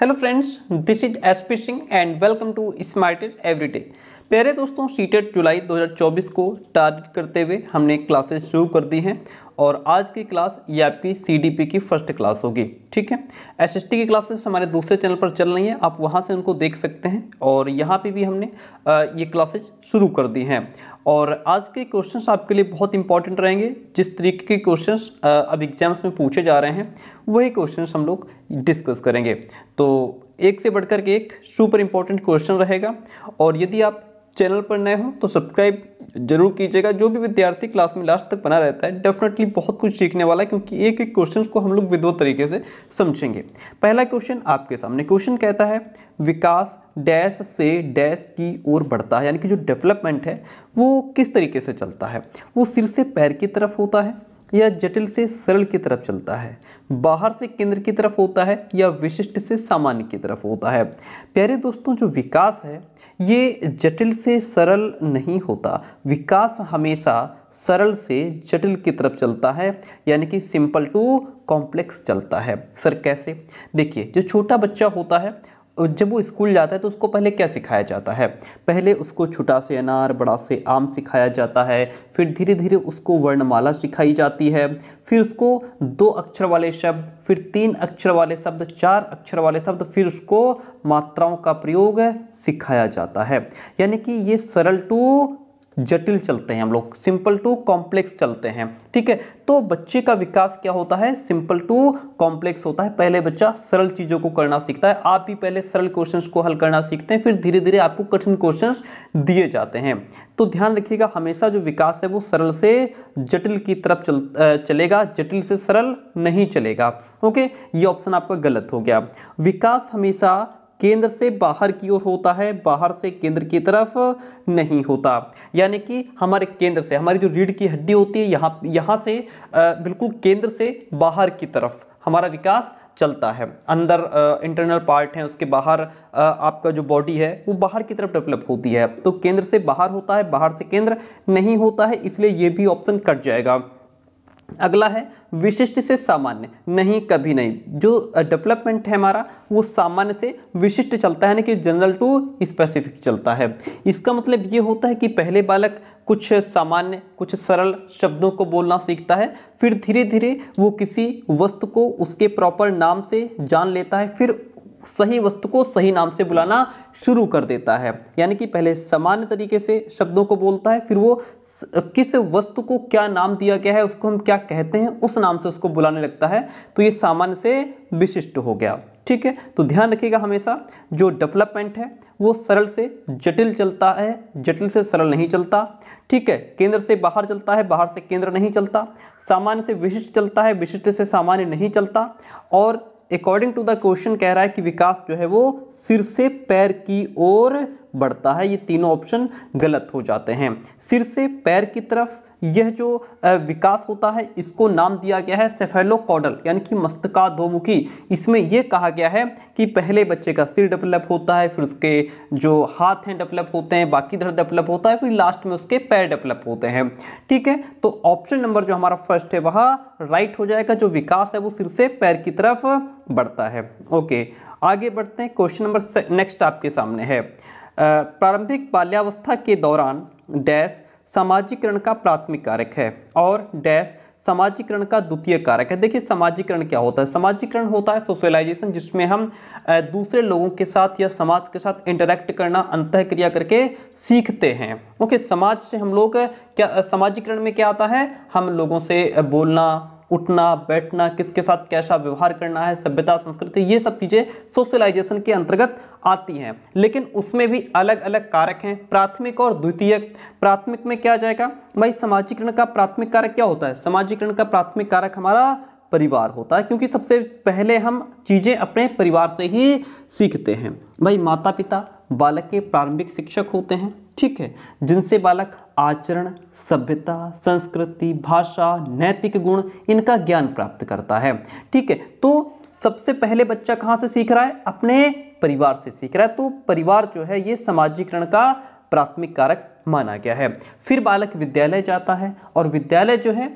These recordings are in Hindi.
Hello friends, this is SP Singh and welcome to Smarter Everyday. प्यारे दोस्तों सीटेट जुलाई 2024 को टारगेट करते हुए हमने क्लासेस शुरू कर दी हैं और आज की क्लास ये आपकी सीडीपी की फर्स्ट क्लास होगी ठीक है एसएसटी की क्लासेस हमारे दूसरे चैनल पर चल रही हैं आप वहाँ से उनको देख सकते हैं और यहाँ पे भी हमने ये क्लासेस शुरू कर दी हैं और आज के क्वेश्चंस आपके लिए बहुत इंपॉर्टेंट रहेंगे जिस तरीके के क्वेश्चन अब एग्जाम्स में पूछे जा रहे हैं वही क्वेश्चन हम लोग डिस्कस करेंगे तो एक से बढ़कर के एक सुपर इम्पॉर्टेंट क्वेश्चन रहेगा और यदि आप चैनल पर नए हो तो सब्सक्राइब जरूर कीजिएगा जो भी विद्यार्थी क्लास में लास्ट तक बना रहता है डेफिनेटली बहुत कुछ सीखने वाला है क्योंकि एक एक क्वेश्चन को हम लोग विधवत तरीके से समझेंगे पहला क्वेश्चन आपके सामने क्वेश्चन कहता है विकास डैश से डैश की ओर बढ़ता है यानी कि जो डेवलपमेंट है वो किस तरीके से चलता है वो सिर से पैर की तरफ होता है या जटिल से सरल की तरफ चलता है बाहर से केंद्र की तरफ होता है या विशिष्ट से सामान्य की तरफ होता है प्यारे दोस्तों जो विकास है ये जटिल से सरल नहीं होता विकास हमेशा सरल से जटिल की तरफ चलता है यानी कि सिंपल टू कॉम्प्लेक्स चलता है सर कैसे देखिए जो छोटा बच्चा होता है जब वो स्कूल जाता है तो उसको पहले क्या सिखाया जाता है पहले उसको छोटा से अनार बड़ा से आम सिखाया जाता है फिर धीरे धीरे उसको वर्णमाला सिखाई जाती है फिर उसको दो अक्षर वाले शब्द फिर तीन अक्षर वाले शब्द चार अक्षर वाले शब्द फिर उसको मात्राओं का प्रयोग सिखाया जाता है यानी कि ये सरल टू जटिल चलते हैं हम लोग सिंपल टू कॉम्प्लेक्स चलते हैं ठीक है तो बच्चे का विकास क्या होता है सिंपल टू कॉम्प्लेक्स होता है पहले बच्चा सरल चीज़ों को करना सीखता है आप भी पहले सरल क्वेश्चंस को हल करना सीखते हैं फिर धीरे धीरे आपको कठिन क्वेश्चंस दिए जाते हैं तो ध्यान रखिएगा हमेशा जो विकास है वो सरल से जटिल की तरफ चल चलेगा जटिल से सरल नहीं चलेगा ओके ये ऑप्शन आपका गलत हो गया विकास हमेशा केंद्र से बाहर की ओर होता है बाहर से केंद्र की तरफ नहीं होता यानी कि हमारे केंद्र से हमारी जो रीढ़ की हड्डी होती है यहाँ यहाँ से बिल्कुल केंद्र से बाहर की तरफ हमारा विकास चलता है अंदर इंटरनल पार्ट है उसके बाहर आ, आपका जो बॉडी है वो बाहर की तरफ डेवलप होती है तो केंद्र से बाहर होता है बाहर से केंद्र नहीं होता है इसलिए ये भी ऑप्शन कट जाएगा अगला है विशिष्ट से सामान्य नहीं कभी नहीं जो डेवलपमेंट है हमारा वो सामान्य से विशिष्ट चलता है ना कि जनरल टू स्पेसिफिक चलता है इसका मतलब ये होता है कि पहले बालक कुछ सामान्य कुछ सरल शब्दों को बोलना सीखता है फिर धीरे धीरे वो किसी वस्तु को उसके प्रॉपर नाम से जान लेता है फिर सही वस्तु को सही नाम से बुलाना शुरू कर देता है यानी कि पहले सामान्य तरीके से शब्दों को बोलता है फिर वो किस वस्तु को क्या नाम दिया गया है उसको हम क्या कहते हैं उस नाम से उसको बुलाने लगता है तो ये सामान्य से विशिष्ट हो गया ठीक है तो ध्यान रखिएगा हमेशा जो डेवलपमेंट है वो सरल से जटिल चलता है जटिल से सरल नहीं चलता ठीक है केंद्र से बाहर चलता है बाहर से केंद्र नहीं चलता सामान्य से विशिष्ट चलता है विशिष्ट से सामान्य नहीं चलता और अकॉर्डिंग टू द क्वेश्चन कह रहा है कि विकास जो है वो सिर से पैर की ओर बढ़ता है ये तीनों ऑप्शन गलत हो जाते हैं सिर से पैर की तरफ यह जो विकास होता है इसको नाम दिया गया है सेफेलोकॉडल यानी कि मस्तका दोमुखी इसमें यह कहा गया है कि पहले बच्चे का सिर डेवलप होता है फिर उसके जो हाथ हैं डेवलप होते हैं बाकी धर डेवलप होता है फिर लास्ट में उसके पैर डेवलप होते हैं ठीक है तो ऑप्शन नंबर जो हमारा फर्स्ट है वह राइट हो जाएगा जो विकास है वो सिर से पैर की तरफ बढ़ता है ओके आगे बढ़ते हैं क्वेश्चन नंबर नेक्स्ट आपके सामने है प्रारंभिक बाल्यावस्था के दौरान डैश सामाजिकरण का प्राथमिक कारक है और डैश सामाजिकरण का द्वितीय कारक है देखिए सामाजिकरण क्या होता है सामाजिकरण होता है सोशलाइजेशन जिसमें हम दूसरे लोगों के साथ या समाज के साथ इंटरेक्ट करना अंत क्रिया करके सीखते हैं ओके समाज से हम लोग क्या सामाजिकरण में क्या आता है हम लोगों से बोलना उठना बैठना किसके साथ कैसा व्यवहार करना है सभ्यता संस्कृति ये सब चीज़ें सोशलाइजेशन के अंतर्गत आती हैं लेकिन उसमें भी अलग अलग कारक हैं प्राथमिक और द्वितीयक प्राथमिक में क्या जाएगा भाई सामाजिकरण का प्राथमिक कारक क्या होता है सामाजिकरण का प्राथमिक कारक हमारा परिवार होता है क्योंकि सबसे पहले हम चीज़ें अपने परिवार से ही सीखते हैं भाई माता पिता बालक के प्रारंभिक शिक्षक होते हैं ठीक है जिनसे बालक आचरण सभ्यता संस्कृति भाषा नैतिक गुण इनका ज्ञान प्राप्त करता है ठीक है तो सबसे पहले बच्चा कहाँ से सीख रहा है अपने परिवार से सीख रहा है तो परिवार जो है ये समाजीकरण का प्राथमिक कारक माना गया है फिर बालक विद्यालय जाता है और विद्यालय जो है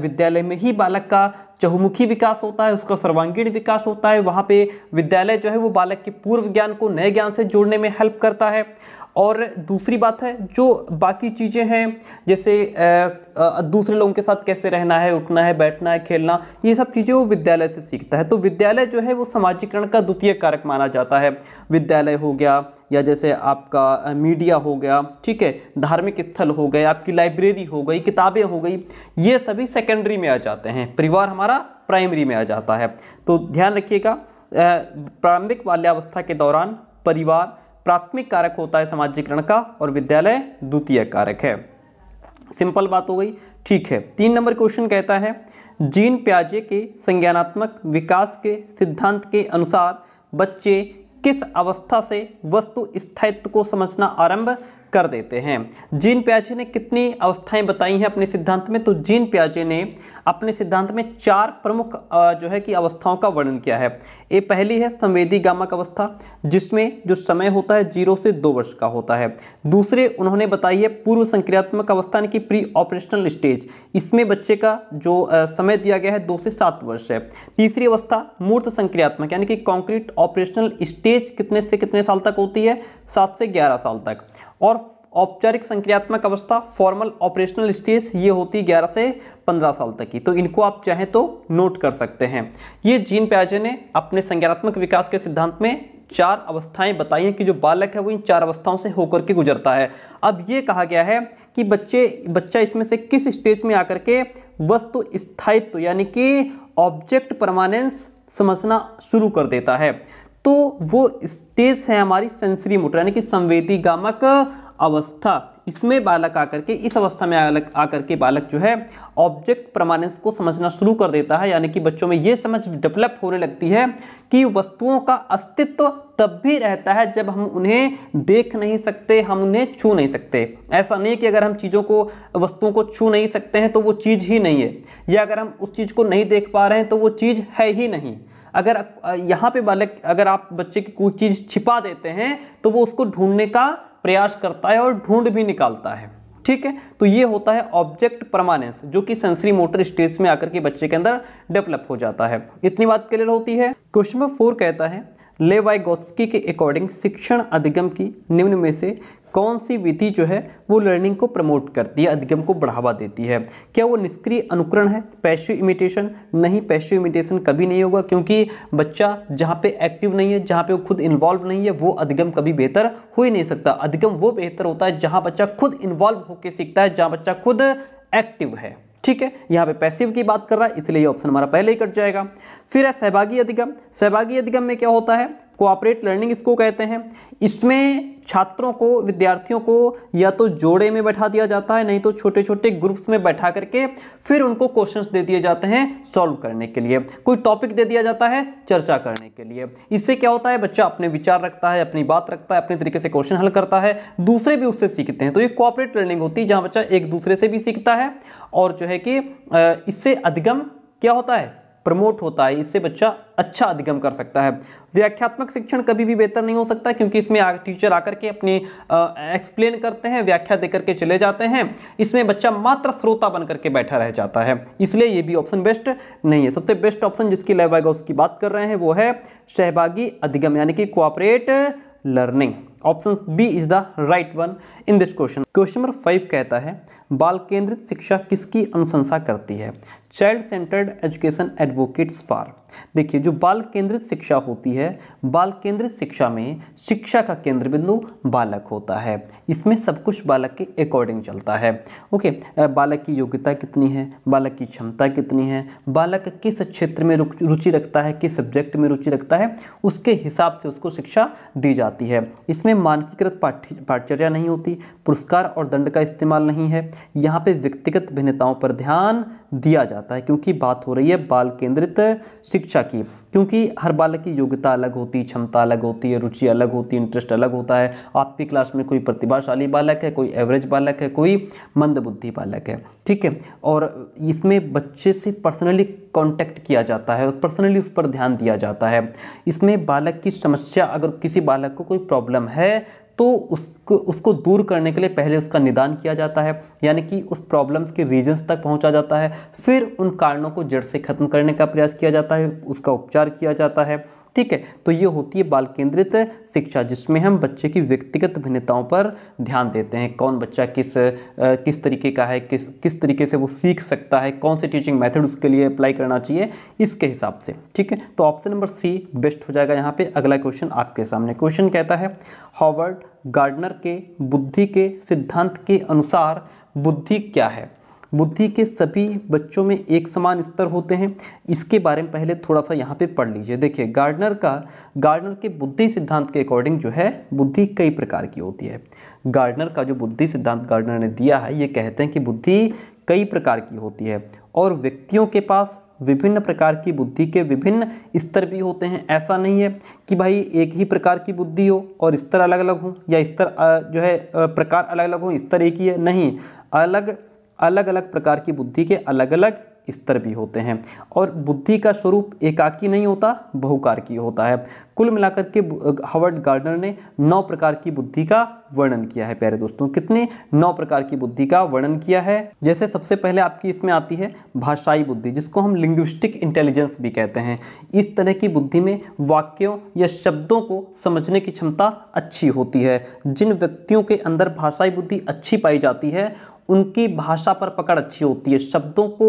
विद्यालय में ही बालक का चहुमुखी विकास होता है उसका सर्वांगीण विकास होता है वहाँ पे विद्यालय जो है वो बालक के पूर्व ज्ञान को नए ज्ञान से जोड़ने में हेल्प करता है और दूसरी बात है जो बाकी चीज़ें हैं जैसे दूसरे लोगों के साथ कैसे रहना है उठना है बैठना है खेलना ये सब चीज़ें वो विद्यालय से सीखता है तो विद्यालय जो है वो सामाजिकरण का द्वितीय कारक माना जाता है विद्यालय हो गया या जैसे आपका मीडिया हो गया ठीक है धार्मिक स्थल हो गए आपकी लाइब्रेरी हो गई किताबें हो गई ये सभी सेकेंडरी में आ जाते हैं परिवार हमारा प्राइमरी में आ जाता है तो ध्यान रखिएगा प्रारंभिक बाल्यावस्था के दौरान परिवार प्राथमिक कारक होता है समाजीकरण का और विद्यालय द्वितीय कारक है सिंपल बात हो गई ठीक है तीन नंबर क्वेश्चन कहता है जीन प्याजे के संज्ञानात्मक विकास के सिद्धांत के अनुसार बच्चे किस अवस्था से वस्तु स्थायित्व को समझना आरंभ कर देते हैं जीन प्याजे ने कितनी अवस्थाएं बताई हैं अपने सिद्धांत में तो जीन प्याजे ने अपने सिद्धांत में चार प्रमुख जो है कि अवस्थाओं का वर्णन किया है ये पहली है संवेदी गामक अवस्था जिसमें जो समय होता है जीरो से दो वर्ष का होता है दूसरे उन्होंने बताई है पूर्व संक्रियात्मक अवस्था यानी कि प्री ऑपरेशनल स्टेज इसमें बच्चे का जो समय दिया गया है दो से सात वर्ष है तीसरी अवस्था मूर्त संक्रियात्मक यानी कि कॉन्क्रीट ऑपरेशनल स्टेज कितने से कितने साल तक होती है सात से ग्यारह साल तक और औपचारिक संक्रियात्मक अवस्था फॉर्मल ऑपरेशनल स्टेज ये होती है ग्यारह से पंद्रह साल तक की तो इनको आप चाहें तो नोट कर सकते हैं ये जीन प्याजे ने अपने संज्ञात्मक विकास के सिद्धांत में चार अवस्थाएं बताई हैं कि जो बालक है वो इन चार अवस्थाओं से होकर के गुजरता है अब ये कहा गया है कि बच्चे बच्चा इसमें से किस स्टेज में आकर के वस्तु स्थायित्व यानी कि ऑब्जेक्ट परमानेंस समझना शुरू कर देता है तो वो स्टेज है हमारी सेंसरी मोटर यानी कि संवेदी गामक अवस्था इसमें बालक आकर के इस अवस्था में आलक आकर के बालक जो है ऑब्जेक्ट परमानेंस को समझना शुरू कर देता है यानी कि बच्चों में ये समझ डेवलप होने लगती है कि वस्तुओं का अस्तित्व तब भी रहता है जब हम उन्हें देख नहीं सकते हम उन्हें छू नहीं सकते ऐसा नहीं कि अगर हम चीज़ों को वस्तुओं को छू नहीं सकते हैं तो वो चीज़ ही नहीं है या अगर हम उस चीज़ को नहीं देख पा रहे हैं तो वो चीज़ है ही नहीं अगर यहाँ पे बालक मतलब अगर आप बच्चे की कोई चीज़ छिपा देते हैं तो वो उसको ढूंढने का प्रयास करता है और ढूंढ भी निकालता है ठीक है तो ये होता है ऑब्जेक्ट परमानेंस जो कि सेंसरी मोटर स्टेज में आकर के बच्चे के अंदर डेवलप हो जाता है इतनी बात क्लियर होती है क्वेश्चन नंबर फोर कहता है गोत्सकी के अकॉर्डिंग शिक्षण अधिगम की निम्न में से कौन सी विधि जो है वो लर्निंग को प्रमोट करती है अधिगम को बढ़ावा देती है क्या वो निष्क्रिय अनुकरण है पैश्यू इमिटेशन नहीं पैश्यू इमिटेशन कभी नहीं होगा क्योंकि बच्चा जहाँ पे एक्टिव नहीं है जहाँ पे वो खुद इन्वॉल्व नहीं है वो अधिगम कभी बेहतर हो ही नहीं सकता अधिगम वो बेहतर होता है जहाँ बच्चा खुद इन्वॉल्व होकर सीखता है जहाँ बच्चा खुद एक्टिव है ठीक है यहाँ पे पैसिव की बात कर रहा है इसलिए ये ऑप्शन हमारा पहले ही कट जाएगा फिर है सहभागी अधिगम सहभागी अधिगम में क्या होता है कोऑपरेट लर्निंग इसको कहते हैं इसमें छात्रों को विद्यार्थियों को या तो जोड़े में बैठा दिया जाता है नहीं तो छोटे छोटे ग्रुप्स में बैठा करके फिर उनको क्वेश्चंस दे दिए जाते हैं सॉल्व करने के लिए कोई टॉपिक दे दिया जाता है चर्चा करने के लिए इससे क्या होता है बच्चा अपने विचार रखता है अपनी बात रखता है अपने तरीके से क्वेश्चन हल करता है दूसरे भी उससे सीखते हैं तो ये कॉपरेट लर्निंग होती है जहाँ बच्चा एक दूसरे से भी सीखता है और जो है कि इससे अधिगम क्या होता है प्रमोट होता है इससे बच्चा अच्छा अधिगम कर सकता है व्याख्यात्मक शिक्षण कभी भी बेहतर नहीं हो सकता क्योंकि इसमें आ, टीचर आकर के अपनी एक्सप्लेन करते हैं व्याख्या दे करके चले जाते हैं इसमें बच्चा मात्र श्रोता बन करके बैठा रह जाता है इसलिए ये भी ऑप्शन बेस्ट नहीं है सबसे बेस्ट ऑप्शन जिसकी लेवाइगा उसकी बात कर रहे हैं वो है सहभागी अधिगम यानी कि cooperate learning option B is the right one in this question question number five कहता है बाल केंद्रित शिक्षा किसकी अनुशंसा करती है child centred education advocates for देखिए जो बाल केंद्रित शिक्षा होती है बाल केंद्रित शिक्षा में शिक्षा का केंद्र बिंदु बालक होता है इसमें सब कुछ बालक के अकॉर्डिंग चलता है ओके बालक की योग्यता कितनी है बालक की क्षमता कितनी है बालक किस क्षेत्र में रुचि रखता है किस सब्जेक्ट में रुचि रखता है उसके हिसाब से उसको शिक्षा दी जाती है इसमें मानकीकृत पाठ्य पाठचर्या नहीं होती पुरस्कार और दंड का इस्तेमाल नहीं है यहाँ पर व्यक्तिगत भिन्नताओं पर ध्यान दिया जाता है क्योंकि बात हो रही है बाल केंद्रित शिक्षा की क्योंकि हर बालक की योग्यता अलग होती है क्षमता अलग होती है रुचि अलग होती है इंटरेस्ट अलग होता है आपकी क्लास में कोई प्रतिभाशाली बालक है कोई एवरेज बालक है कोई मंदबुद्धि बालक है ठीक है और इसमें बच्चे से पर्सनली कांटेक्ट किया जाता है और पर्सनली उस पर ध्यान दिया जाता है इसमें बालक की समस्या अगर किसी बालक को कोई प्रॉब्लम है तो उसको उसको दूर करने के लिए पहले उसका निदान किया जाता है यानी कि उस प्रॉब्लम्स के रीजंस तक पहुंचा जाता है फिर उन कारणों को जड़ से ख़त्म करने का प्रयास किया जाता है उसका उपचार किया जाता है ठीक है तो ये होती है बाल केंद्रित शिक्षा जिसमें हम बच्चे की व्यक्तिगत भिन्नताओं पर ध्यान देते हैं कौन बच्चा किस किस तरीके का है किस किस तरीके से वो सीख सकता है कौन से टीचिंग मेथड उसके लिए अप्लाई करना चाहिए इसके हिसाब से ठीक है तो ऑप्शन नंबर सी बेस्ट हो जाएगा यहाँ पर अगला क्वेश्चन आपके सामने क्वेश्चन कहता है हॉवर्ड गार्डनर के बुद्धि के सिद्धांत के अनुसार बुद्धि क्या है बुद्धि के सभी बच्चों में एक समान स्तर होते हैं इसके बारे में पहले थोड़ा सा यहाँ पे पढ़ लीजिए देखिए गार्डनर का गार्डनर के बुद्धि सिद्धांत के अकॉर्डिंग जो है बुद्धि कई प्रकार की होती है गार्डनर का जो बुद्धि सिद्धांत गार्डनर ने दिया है ये कहते हैं कि बुद्धि कई प्रकार की होती है और व्यक्तियों के पास विभिन्न प्रकार की बुद्धि के विभिन्न स्तर भी होते हैं ऐसा नहीं है कि भाई एक ही प्रकार की बुद्धि हो और स्तर अलग अलग हो या स्तर जो है प्रकार अलग अलग हो स्तर एक ही है नहीं अलग अलग अलग प्रकार की बुद्धि के अलग अलग स्तर भी होते हैं और बुद्धि का स्वरूप एकाकी नहीं होता बहुकार की होता है कुल मिलाकर के हवर्ड गार्डनर ने नौ प्रकार की बुद्धि का वर्णन किया है प्यारे दोस्तों कितने नौ प्रकार की बुद्धि का वर्णन किया है जैसे सबसे पहले आपकी इसमें आती है भाषाई बुद्धि जिसको हम लिंग्विस्टिक इंटेलिजेंस भी कहते हैं इस तरह की बुद्धि में वाक्यों या शब्दों को समझने की क्षमता अच्छी होती है जिन व्यक्तियों के अंदर भाषाई बुद्धि अच्छी पाई जाती है उनकी भाषा पर पकड़ अच्छी होती है शब्दों को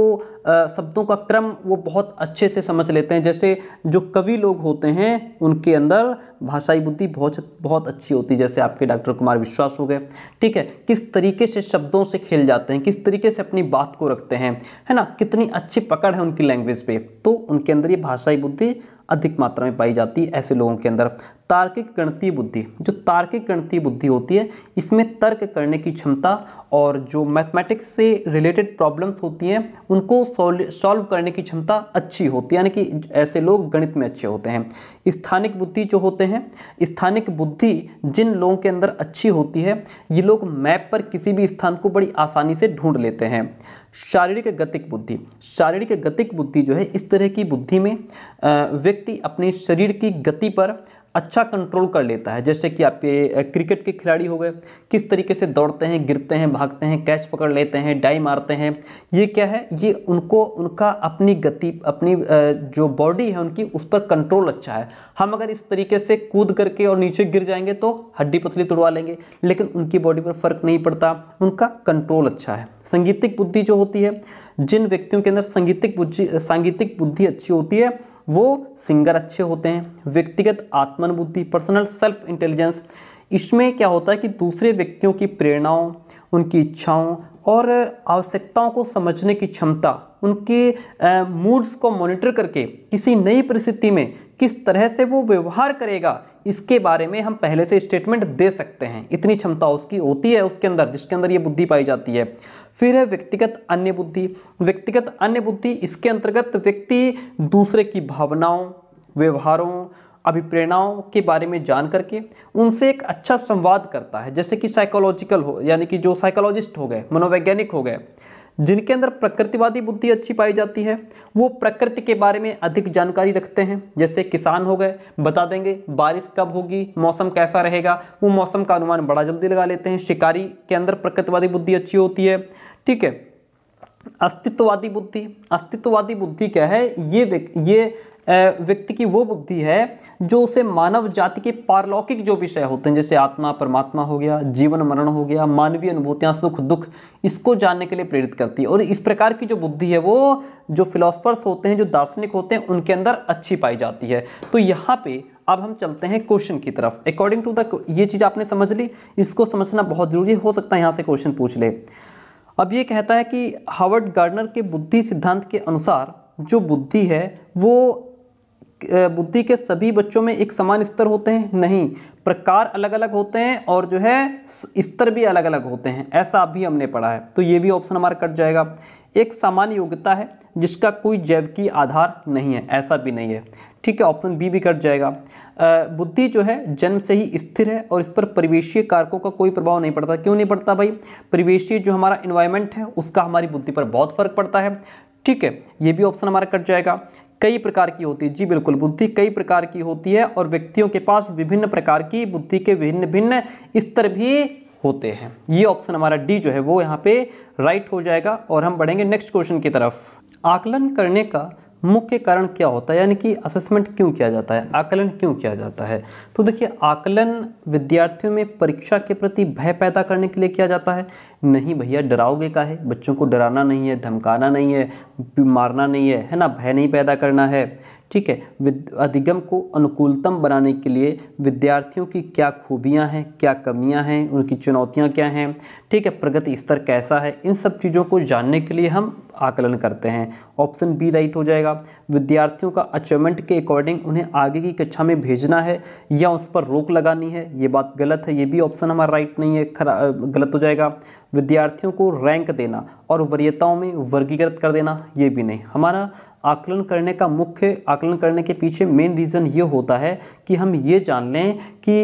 आ, शब्दों का क्रम वो बहुत अच्छे से समझ लेते हैं जैसे जो कवि लोग होते हैं उन उनके अंदर भाषाई बुद्धि बहुत बहुत अच्छी होती है जैसे आपके डॉक्टर कुमार विश्वास हो गए ठीक है किस तरीके से शब्दों से खेल जाते हैं किस तरीके से अपनी बात को रखते हैं है ना कितनी अच्छी पकड़ है उनकी लैंग्वेज पर तो उनके अंदर ये भाषाई बुद्धि अधिक मात्रा में पाई जाती है ऐसे लोगों के अंदर तार्किक गणतीय बुद्धि जो तार्किक गणतीय बुद्धि होती है इसमें तर्क करने की क्षमता और जो मैथमेटिक्स से रिलेटेड प्रॉब्लम्स होती हैं उनको सॉल्व करने की क्षमता अच्छी होती है यानी कि ऐसे लोग गणित में अच्छे होते हैं स्थानिक बुद्धि जो होते हैं स्थानिक बुद्धि जिन लोगों के अंदर अच्छी होती है ये लोग मैप पर किसी भी स्थान को बड़ी आसानी से ढूंढ लेते हैं शारीरिक गतिक बुद्धि शारीरिक गतिक बुद्धि जो है इस तरह की बुद्धि में व्यक्ति अपने शरीर की गति पर अच्छा कंट्रोल कर लेता है जैसे कि आपके क्रिकेट के खिलाड़ी हो गए किस तरीके से दौड़ते हैं गिरते हैं भागते हैं कैच पकड़ लेते हैं डाई मारते हैं ये क्या है ये उनको उनका अपनी गति अपनी जो बॉडी है उनकी उस पर कंट्रोल अच्छा है हम अगर इस तरीके से कूद करके और नीचे गिर जाएंगे तो हड्डी पतली तोड़वा लेंगे लेकिन उनकी बॉडी पर फर्क नहीं पड़ता उनका कंट्रोल अच्छा है संगीतिक बुद्धि जो होती है जिन व्यक्तियों के अंदर संगीतिक बुद्धि सांगीतिक बुद्धि अच्छी होती है वो सिंगर अच्छे होते हैं व्यक्तिगत आत्मनबुद्धि पर्सनल सेल्फ इंटेलिजेंस इसमें क्या होता है कि दूसरे व्यक्तियों की प्रेरणाओं उनकी इच्छाओं और आवश्यकताओं को समझने की क्षमता उनके मूड्स को मॉनिटर करके किसी नई परिस्थिति में किस तरह से वो व्यवहार करेगा इसके बारे में हम पहले से स्टेटमेंट दे सकते हैं इतनी क्षमता उसकी होती है उसके अंदर जिसके अंदर ये बुद्धि पाई जाती है फिर है व्यक्तिगत अन्य बुद्धि व्यक्तिगत अन्य बुद्धि इसके अंतर्गत व्यक्ति दूसरे की भावनाओं व्यवहारों अभिप्रेरणाओं के बारे में जान करके उनसे एक अच्छा संवाद करता है जैसे कि साइकोलॉजिकल हो यानी कि जो साइकोलॉजिस्ट हो गए मनोवैज्ञानिक हो गए जिनके अंदर प्रकृतिवादी बुद्धि अच्छी पाई जाती है वो प्रकृति के बारे में अधिक जानकारी रखते हैं जैसे किसान हो गए बता देंगे बारिश कब होगी मौसम कैसा रहेगा वो मौसम का अनुमान बड़ा जल्दी लगा लेते हैं शिकारी के अंदर प्रकृतिवादी बुद्धि अच्छी होती है ठीक है अस्तित्ववादी बुद्धि अस्तित्ववादी बुद्धि क्या है ये ये व्यक्ति की वो बुद्धि है जो उसे मानव जाति के पारलौकिक जो विषय होते हैं जैसे आत्मा परमात्मा हो गया जीवन मरण हो गया मानवीय अनुभूतियाँ सुख दुख इसको जानने के लिए प्रेरित करती है और इस प्रकार की जो बुद्धि है वो जो फिलोसफर्स होते हैं जो दार्शनिक होते हैं उनके अंदर अच्छी पाई जाती है तो यहाँ पर अब हम चलते हैं क्वेश्चन की तरफ अकॉर्डिंग टू द ये चीज़ आपने समझ ली इसको समझना बहुत ज़रूरी हो सकता है यहाँ से क्वेश्चन पूछ ले अब ये कहता है कि हावर्ड गार्डनर के बुद्धि सिद्धांत के अनुसार जो बुद्धि है वो बुद्धि के सभी बच्चों में एक समान स्तर होते हैं नहीं प्रकार अलग अलग होते हैं और जो है स्तर भी अलग अलग होते हैं ऐसा भी हमने पढ़ा है तो ये भी ऑप्शन हमारा कट जाएगा एक सामान्य योग्यता है जिसका कोई जैव की आधार नहीं है ऐसा भी नहीं है ठीक है ऑप्शन बी भी कट जाएगा बुद्धि जो है जन्म से ही स्थिर है और इस पर परिवेशीय कारकों का कोई प्रभाव नहीं पड़ता क्यों नहीं पड़ता भाई परिवेशीय जो हमारा इन्वायरमेंट है उसका हमारी बुद्धि पर बहुत फर्क पड़ता है ठीक है ये भी ऑप्शन हमारा कट जाएगा कई प्रकार की होती है जी बिल्कुल बुद्धि कई प्रकार की होती है और व्यक्तियों के पास विभिन्न प्रकार की बुद्धि के भिन्न भिन्न स्तर भी होते हैं ये ऑप्शन हमारा डी जो है वो यहाँ पे राइट हो जाएगा और हम बढ़ेंगे नेक्स्ट क्वेश्चन की तरफ आकलन करने का मुख्य कारण क्या होता है यानी कि असेसमेंट क्यों किया जाता है आकलन क्यों किया जाता है तो देखिए आकलन विद्यार्थियों में परीक्षा के प्रति भय पैदा करने के लिए किया जाता है नहीं भैया डराओगे का है बच्चों को डराना नहीं है धमकाना नहीं है मारना नहीं है है ना भय नहीं पैदा करना है ठीक है अधिगम को अनुकूलतम बनाने के लिए विद्यार्थियों की क्या खूबियाँ हैं क्या कमियाँ हैं उनकी चुनौतियाँ क्या हैं ठीक है प्रगति स्तर कैसा है इन सब चीज़ों को जानने के लिए हम आकलन करते हैं ऑप्शन बी राइट हो जाएगा विद्यार्थियों का अचीवमेंट के अकॉर्डिंग उन्हें आगे की कक्षा में भेजना है या उस पर रोक लगानी है ये बात गलत है ये भी ऑप्शन हमारा राइट नहीं है खरा गलत हो जाएगा विद्यार्थियों को रैंक देना और वरीयताओं में वर्गीकृत कर देना ये भी नहीं हमारा आकलन करने का मुख्य आकलन करने के पीछे मेन रीज़न ये होता है कि हम ये जान लें कि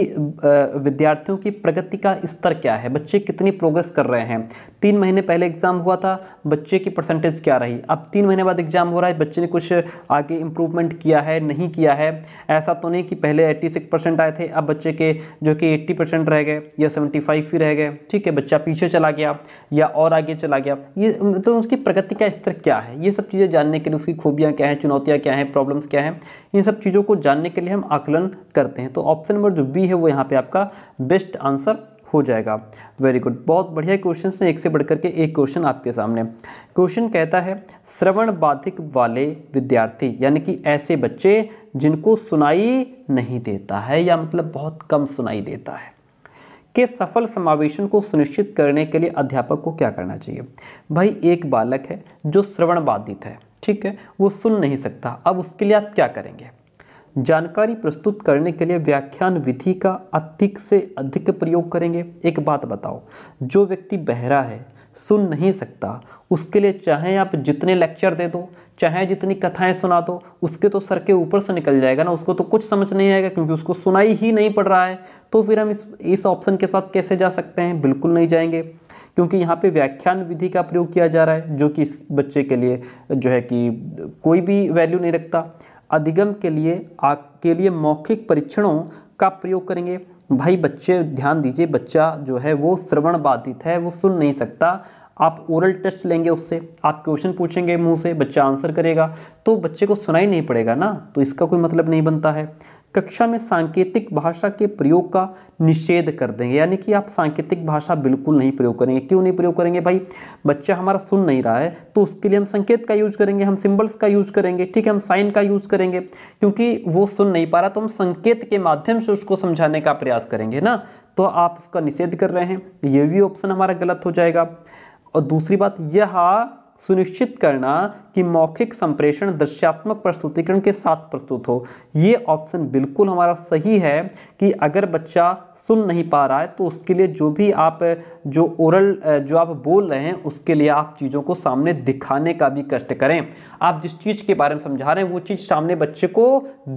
विद्यार्थियों की प्रगति का स्तर क्या है बच्चे कितनी प्रोग्रेस कर रहे हैं तीन महीने पहले एग्ज़ाम हुआ था बच्चे की परसेंटेज परसेंटेज क्या रही अब तीन महीने बाद एग्जाम हो रहा है बच्चे ने कुछ आगे इम्प्रूवमेंट किया है नहीं किया है ऐसा तो नहीं कि पहले 86 परसेंट आए थे अब बच्चे के जो कि 80 परसेंट रह गए या 75 ही रह गए ठीक है बच्चा पीछे चला गया या और आगे चला गया ये तो उसकी प्रगति का स्तर क्या है ये सब चीज़ें जानने के लिए उसकी खूबियाँ क्या हैं चुनौतियाँ क्या हैं प्रॉब्लम्स क्या हैं इन सब चीज़ों को जानने के लिए हम आकलन करते हैं तो ऑप्शन नंबर जो बी है वो यहाँ पर आपका बेस्ट आंसर हो जाएगा वेरी गुड बहुत बढ़िया क्वेश्चन हैं एक से बढ़कर के एक क्वेश्चन आपके सामने क्वेश्चन कहता है श्रवण बाधिक वाले विद्यार्थी यानी कि ऐसे बच्चे जिनको सुनाई नहीं देता है या मतलब बहुत कम सुनाई देता है के सफल समावेशन को सुनिश्चित करने के लिए अध्यापक को क्या करना चाहिए भाई एक बालक है जो श्रवण बाधित है ठीक है वो सुन नहीं सकता अब उसके लिए आप क्या करेंगे जानकारी प्रस्तुत करने के लिए व्याख्यान विधि का अधिक से अधिक प्रयोग करेंगे एक बात बताओ जो व्यक्ति बहरा है सुन नहीं सकता उसके लिए चाहे आप जितने लेक्चर दे दो चाहे जितनी कथाएं सुना दो उसके तो सर के ऊपर से निकल जाएगा ना उसको तो कुछ समझ नहीं आएगा क्योंकि उसको सुनाई ही नहीं पड़ रहा है तो फिर हम इस ऑप्शन के साथ कैसे जा सकते हैं बिल्कुल नहीं जाएंगे क्योंकि यहाँ पे व्याख्यान विधि का प्रयोग किया जा रहा है जो कि इस बच्चे के लिए जो है कि कोई भी वैल्यू नहीं रखता अधिगम के लिए आ के लिए मौखिक परीक्षणों का प्रयोग करेंगे भाई बच्चे ध्यान दीजिए बच्चा जो है वो श्रवण बाधित है वो सुन नहीं सकता आप ओरल टेस्ट लेंगे उससे आप क्वेश्चन पूछेंगे मुंह से बच्चा आंसर करेगा तो बच्चे को सुनाई नहीं पड़ेगा ना तो इसका कोई मतलब नहीं बनता है कक्षा में सांकेतिक भाषा के प्रयोग का निषेध कर देंगे यानी कि आप सांकेतिक भाषा बिल्कुल नहीं प्रयोग करेंगे क्यों नहीं प्रयोग करेंगे भाई बच्चा हमारा सुन नहीं रहा है तो उसके लिए हम संकेत का यूज करेंगे हम सिंबल्स का यूज करेंगे ठीक है हम साइन का यूज करेंगे क्योंकि वो सुन नहीं पा रहा तो हम संकेत के माध्यम से उसको समझाने का प्रयास करेंगे ना तो आप उसका निषेध कर रहे हैं ये भी ऑप्शन हमारा गलत हो जाएगा और दूसरी बात यह सुनिश्चित करना कि मौखिक संप्रेषण दृश्यात्मक प्रस्तुतिकरण के साथ प्रस्तुत हो ये ऑप्शन बिल्कुल हमारा सही है कि अगर बच्चा सुन नहीं पा रहा है तो उसके लिए जो भी आप जो ओरल जो आप बोल रहे हैं उसके लिए आप चीज़ों को सामने दिखाने का भी कष्ट करें आप जिस चीज़ के बारे में समझा रहे हैं वो चीज़ सामने बच्चे को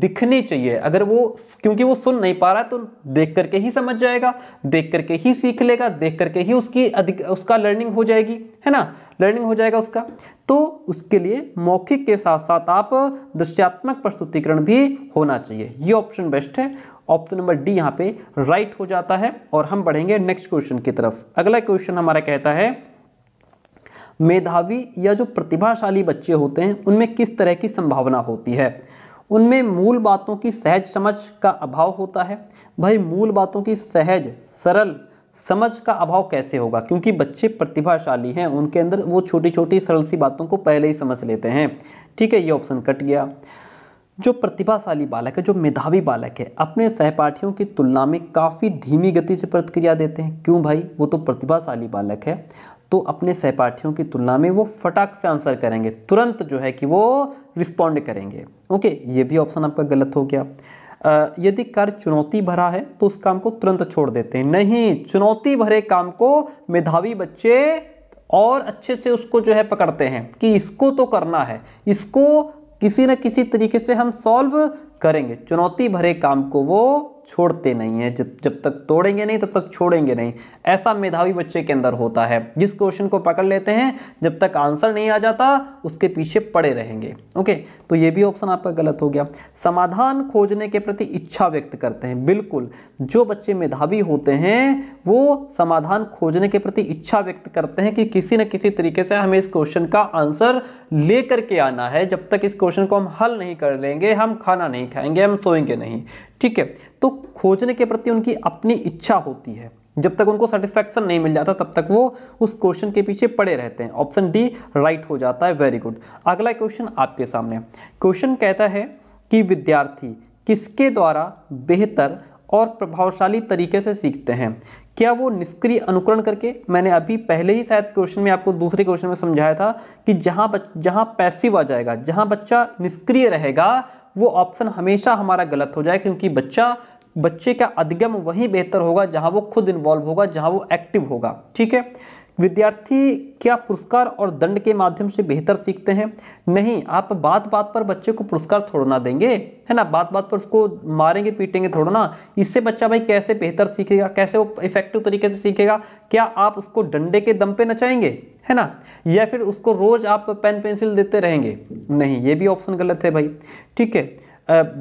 दिखनी चाहिए अगर वो क्योंकि वो सुन नहीं पा रहा है तो देख करके ही समझ जाएगा देख करके ही सीख लेगा देख करके ही उसकी अधिक उसका लर्निंग हो जाएगी है ना लर्निंग हो जाएगा उसका तो उसके लिए मौखिक के साथ साथ आप दृश्यात्मक प्रस्तुतिकरण भी होना चाहिए ये ऑप्शन बेस्ट है ऑप्शन नंबर डी यहाँ पे राइट हो जाता है और हम बढ़ेंगे नेक्स्ट क्वेश्चन की तरफ अगला क्वेश्चन हमारा कहता है मेधावी या जो प्रतिभाशाली बच्चे होते हैं उनमें किस तरह की संभावना होती है उनमें मूल बातों की सहज समझ का अभाव होता है भाई मूल बातों की सहज सरल समझ का अभाव कैसे होगा क्योंकि बच्चे प्रतिभाशाली हैं उनके अंदर वो छोटी छोटी सरल सी बातों को पहले ही समझ लेते हैं ठीक है ये ऑप्शन कट गया जो प्रतिभाशाली बालक है जो मेधावी बालक है अपने सहपाठियों की तुलना में काफ़ी धीमी गति से प्रतिक्रिया देते हैं क्यों भाई वो तो प्रतिभाशाली बालक है तो अपने सहपाठियों की तुलना में वो फटाक से आंसर करेंगे तुरंत जो है कि वो रिस्पॉन्ड करेंगे ओके ये भी ऑप्शन आपका गलत हो गया यदि कार्य चुनौती भरा है तो उस काम को तुरंत छोड़ देते हैं नहीं चुनौती भरे काम को मेधावी बच्चे और अच्छे से उसको जो है पकड़ते हैं कि इसको तो करना है इसको किसी न किसी तरीके से हम सॉल्व करेंगे चुनौती भरे काम को वो छोड़ते नहीं हैं जब जब तक तोड़ेंगे नहीं तब तक छोड़ेंगे नहीं ऐसा मेधावी बच्चे के अंदर होता है जिस क्वेश्चन को पकड़ लेते हैं जब तक आंसर नहीं आ जाता उसके पीछे पड़े रहेंगे ओके तो ये भी ऑप्शन आपका गलत हो गया समाधान खोजने के प्रति इच्छा व्यक्त करते हैं बिल्कुल जो बच्चे मेधावी होते हैं वो समाधान खोजने के प्रति इच्छा व्यक्त करते हैं कि किसी न किसी तरीके से हमें इस क्वेश्चन का आंसर लेकर के आना है जब तक इस क्वेश्चन को हम हल नहीं कर लेंगे हम खाना नहीं खाएंगे हम सोएंगे नहीं ठीक है तो खोजने के प्रति उनकी अपनी इच्छा होती है जब तक उनको सेटिस्फैक्शन नहीं मिल जाता तब तक वो उस क्वेश्चन के पीछे पड़े रहते हैं ऑप्शन डी राइट हो जाता है वेरी गुड अगला क्वेश्चन आपके सामने क्वेश्चन कहता है कि विद्यार्थी किसके द्वारा बेहतर और प्रभावशाली तरीके से सीखते हैं क्या वो निष्क्रिय अनुकरण करके मैंने अभी पहले ही शायद क्वेश्चन में आपको दूसरे क्वेश्चन में समझाया था कि जहाँ जहाँ पैसिव आ जाएगा जहाँ बच्चा निष्क्रिय रहेगा वो ऑप्शन हमेशा हमारा गलत हो जाए क्योंकि बच्चा बच्चे का अधिगम वहीं बेहतर होगा जहाँ वो खुद इन्वॉल्व होगा जहाँ वो एक्टिव होगा ठीक है विद्यार्थी क्या पुरस्कार और दंड के माध्यम से बेहतर सीखते हैं नहीं आप बात बात पर बच्चे को पुरस्कार थोड़ा ना देंगे है ना बात बात पर उसको मारेंगे पीटेंगे थोड़ा ना इससे बच्चा भाई कैसे बेहतर सीखेगा कैसे वो इफेक्टिव तरीके से सीखेगा क्या आप उसको डंडे के दम पे नचाएंगे है ना या फिर उसको रोज़ आप पेन पेंसिल देते रहेंगे नहीं ये भी ऑप्शन गलत है भाई ठीक है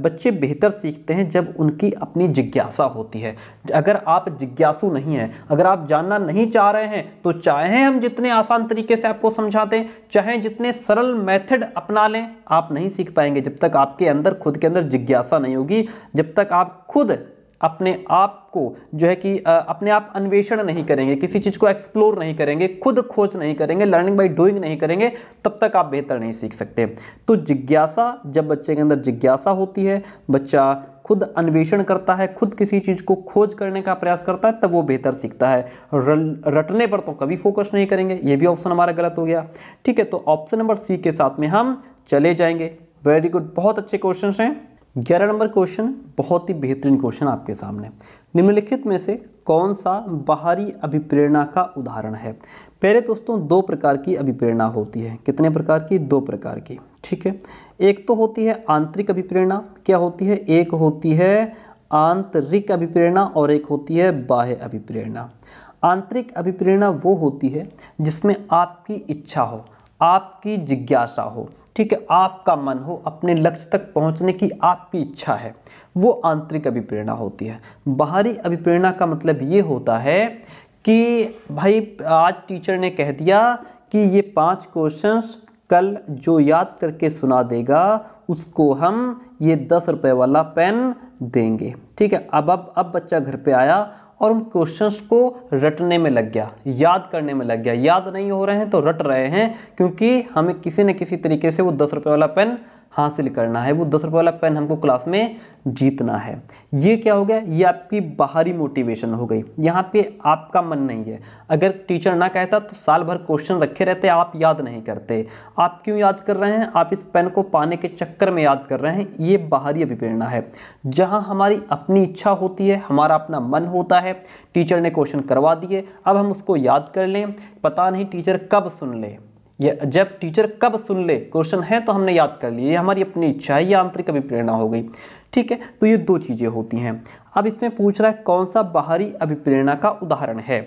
बच्चे बेहतर सीखते हैं जब उनकी अपनी जिज्ञासा होती है अगर आप जिज्ञासु नहीं हैं अगर आप जानना नहीं चाह रहे हैं तो चाहे हम जितने आसान तरीके से आपको समझा दें चाहे जितने सरल मेथड अपना लें आप नहीं सीख पाएंगे जब तक आपके अंदर खुद के अंदर जिज्ञासा नहीं होगी जब तक आप खुद अपने आप को जो है कि अपने आप अन्वेषण नहीं करेंगे किसी चीज़ को एक्सप्लोर नहीं करेंगे खुद खोज नहीं करेंगे लर्निंग बाय डूइंग नहीं करेंगे तब तक आप बेहतर नहीं सीख सकते तो जिज्ञासा जब बच्चे के अंदर जिज्ञासा होती है बच्चा खुद अन्वेषण करता है खुद किसी चीज़ को खोज करने का प्रयास करता है तब वो बेहतर सीखता है रटने पर तो कभी फोकस नहीं करेंगे ये भी ऑप्शन हमारा गलत हो गया ठीक है तो ऑप्शन नंबर सी के साथ में हम चले जाएंगे वेरी गुड बहुत अच्छे क्वेश्चन हैं ग्यारह नंबर क्वेश्चन बहुत ही बेहतरीन क्वेश्चन आपके सामने निम्नलिखित में से कौन सा बाहरी अभिप्रेरणा का उदाहरण है पहले दोस्तों दो प्रकार की अभिप्रेरणा होती है कितने प्रकार की दो प्रकार की ठीक है एक तो होती है आंतरिक अभिप्रेरणा क्या होती है एक होती है आंतरिक अभिप्रेरणा और एक होती है बाह्य अभिप्रेरणा आंतरिक अभिप्रेरणा वो होती है जिसमें आपकी इच्छा हो आपकी जिज्ञासा हो ठीक है आपका मन हो अपने लक्ष्य तक पहुंचने की आपकी इच्छा है वो आंतरिक अभिप्रेरणा होती है बाहरी अभिप्रेरणा का मतलब ये होता है कि भाई आज टीचर ने कह दिया कि ये पांच क्वेश्चंस कल जो याद करके सुना देगा उसको हम ये दस रुपये वाला पेन देंगे ठीक है अब अब अब बच्चा घर पे आया और उन क्वेश्चंस को रटने में लग गया याद करने में लग गया याद नहीं हो रहे हैं तो रट रहे हैं क्योंकि हमें किसी न किसी तरीके से वो दस रुपये वाला पेन हासिल करना है वो दस रुपये वाला पेन हमको क्लास में जीतना है ये क्या हो गया ये आपकी बाहरी मोटिवेशन हो गई यहाँ पे आपका मन नहीं है अगर टीचर ना कहता तो साल भर क्वेश्चन रखे रहते आप याद नहीं करते आप क्यों याद कर रहे हैं आप इस पेन को पाने के चक्कर में याद कर रहे हैं ये बाहरी अभिप्रेरणा है जहाँ हमारी अपनी इच्छा होती है हमारा अपना मन होता है टीचर ने क्वेश्चन करवा दिए अब हम उसको याद कर लें पता नहीं टीचर कब सुन ले ये जब टीचर कब सुन ले क्वेश्चन है तो हमने याद कर लिया ये हमारी अपनी इच्छा है ये आंतरिक अभिप्रेरणा हो गई ठीक है तो ये दो चीज़ें होती हैं अब इसमें पूछ रहा है कौन सा बाहरी अभिप्रेरणा का उदाहरण है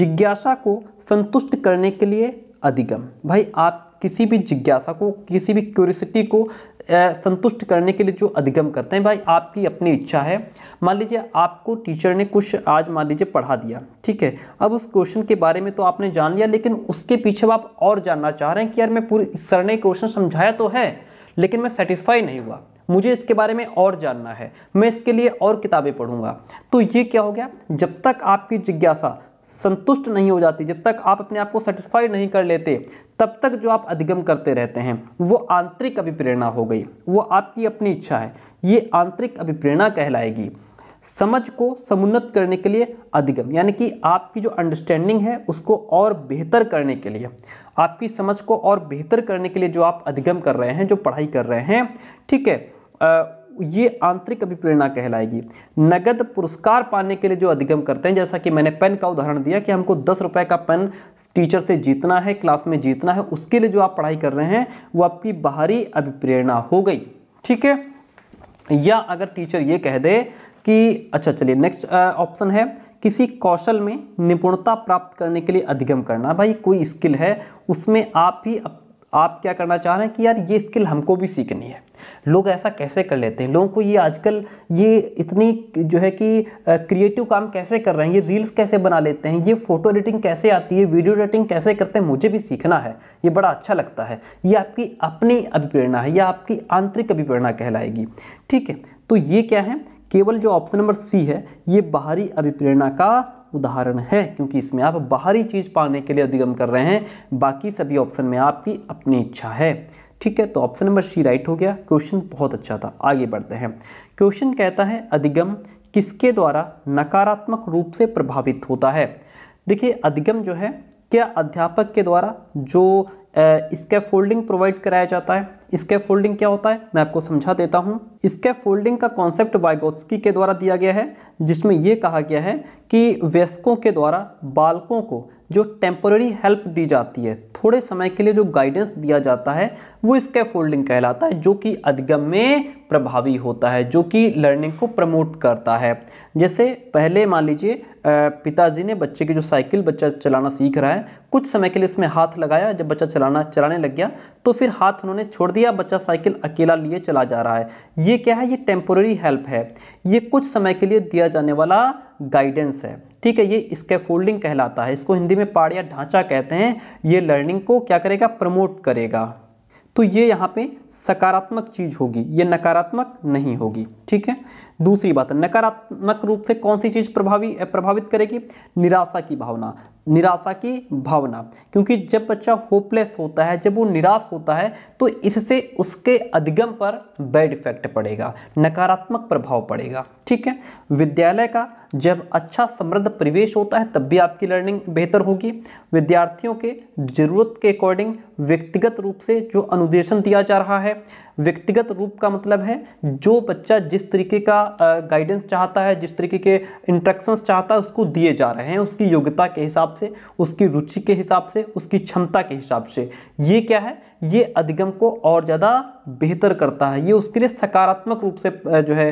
जिज्ञासा को संतुष्ट करने के लिए अधिगम भाई आप किसी भी जिज्ञासा को किसी भी क्यूरिसिटी को संतुष्ट करने के लिए जो अधिगम करते हैं भाई आपकी अपनी इच्छा है मान लीजिए आपको टीचर ने कुछ आज मान लीजिए पढ़ा दिया ठीक है अब उस क्वेश्चन के बारे में तो आपने जान लिया लेकिन उसके पीछे आप और जानना चाह रहे हैं कि यार मैं पूरी सर ने क्वेश्चन समझाया तो है लेकिन मैं सेटिस्फाई नहीं हुआ मुझे इसके बारे में और जानना है मैं इसके लिए और किताबें पढ़ूंगा तो ये क्या हो गया जब तक आपकी जिज्ञासा संतुष्ट नहीं हो जाती जब तक आप अपने आप को सेटिस्फाइड नहीं कर लेते तब तक जो आप अधिगम करते रहते हैं वो आंतरिक अभिप्रेरणा हो गई वो आपकी अपनी इच्छा है ये आंतरिक अभिप्रेरणा कहलाएगी समझ को समुन्नत करने के लिए अधिगम यानी कि आपकी जो अंडरस्टैंडिंग है उसको और बेहतर करने के लिए आपकी समझ को और बेहतर करने के लिए जो आप अधिगम कर रहे हैं जो पढ़ाई कर रहे हैं ठीक है आ, ये आंतरिक अभिप्रेरणा कहलाएगी नगद पुरस्कार पाने के लिए जो अधिगम करते हैं जैसा कि मैंने पेन का उदाहरण दिया कि हमको दस रुपये का पेन टीचर से जीतना है क्लास में जीतना है उसके लिए जो आप पढ़ाई कर रहे हैं वो आपकी बाहरी अभिप्रेरणा हो गई ठीक है या अगर टीचर ये कह दे कि अच्छा चलिए नेक्स्ट ऑप्शन है किसी कौशल में निपुणता प्राप्त करने के लिए अधिगम करना भाई कोई स्किल है उसमें आप ही आप क्या करना चाह रहे हैं कि यार ये स्किल हमको भी सीखनी है लोग ऐसा कैसे कर लेते हैं लोगों को ये आजकल ये इतनी जो है कि क्रिएटिव काम कैसे कर रहे हैं ये रील्स कैसे बना लेते हैं ये फ़ोटो एडिटिंग कैसे आती है वीडियो एडिटिंग कैसे करते हैं मुझे भी सीखना है ये बड़ा अच्छा लगता है ये आपकी अपनी अभिप्रेरणा है या आपकी आंतरिक अभिप्रेरणा कहलाएगी ठीक है तो ये क्या है केवल जो ऑप्शन नंबर सी है ये बाहरी अभिप्रेरणा का उदाहरण है क्योंकि इसमें आप बाहरी चीज़ पाने के लिए अधिगम कर रहे हैं बाकी सभी ऑप्शन में आपकी अपनी इच्छा है ठीक है तो ऑप्शन नंबर सी राइट हो गया क्वेश्चन बहुत अच्छा था आगे बढ़ते हैं क्वेश्चन कहता है अधिगम किसके द्वारा नकारात्मक रूप से प्रभावित होता है देखिए अधिगम जो है क्या अध्यापक के द्वारा जो इसका फोल्डिंग प्रोवाइड कराया जाता है स्केप फोल्डिंग क्या होता है मैं आपको समझा देता हूँ स्केप फोल्डिंग का कॉन्सेप्ट वाइगोत्स्की के द्वारा दिया गया है जिसमें यह कहा गया है कि वयस्कों के द्वारा बालकों को जो टेम्पोररी हेल्प दी जाती है थोड़े समय के लिए जो गाइडेंस दिया जाता है वो स्केप फोल्डिंग कहलाता है जो कि अधिगम में प्रभावी होता है जो कि लर्निंग को प्रमोट करता है जैसे पहले मान लीजिए पिताजी ने बच्चे की जो साइकिल बच्चा चलाना सीख रहा है कुछ समय के लिए इसमें हाथ लगाया जब बच्चा चलाना चलाने लग गया तो फिर हाथ उन्होंने छोड़ दिया या बच्चा साइकिल अकेला लिए चला जा रहा है ये क्या है ये टेम्पोरेरी हेल्प है ये कुछ समय के लिए दिया जाने वाला गाइडेंस है ठीक है ये फोल्डिंग कहलाता है इसको हिंदी में पाड़ या ढांचा कहते हैं ये लर्निंग को क्या करेगा प्रमोट करेगा तो ये यहाँ पे सकारात्मक चीज़ होगी ये नकारात्मक नहीं होगी ठीक है दूसरी बात नकारात्मक रूप से कौन सी चीज़ प्रभावी प्रभावित करेगी निराशा की भावना निराशा की भावना क्योंकि जब बच्चा होपलेस होता है जब वो निराश होता है तो इससे उसके अधिगम पर बैड इफेक्ट पड़ेगा नकारात्मक प्रभाव पड़ेगा ठीक है विद्यालय का जब अच्छा समृद्ध परिवेश होता है तब भी आपकी लर्निंग बेहतर होगी विद्यार्थियों के ज़रूरत के अकॉर्डिंग व्यक्तिगत रूप से जो अनुदेशन दिया जा रहा है है व्यक्तिगत रूप का मतलब है जो बच्चा जिस तरीके का गाइडेंस चाहता है जिस तरीके के इंट्रक्शंस चाहता है उसको दिए जा रहे हैं उसकी योग्यता के हिसाब से उसकी रुचि के हिसाब से उसकी क्षमता के हिसाब से ये क्या है ये अधिगम को और ज़्यादा बेहतर करता है ये उसके लिए सकारात्मक रूप से जो है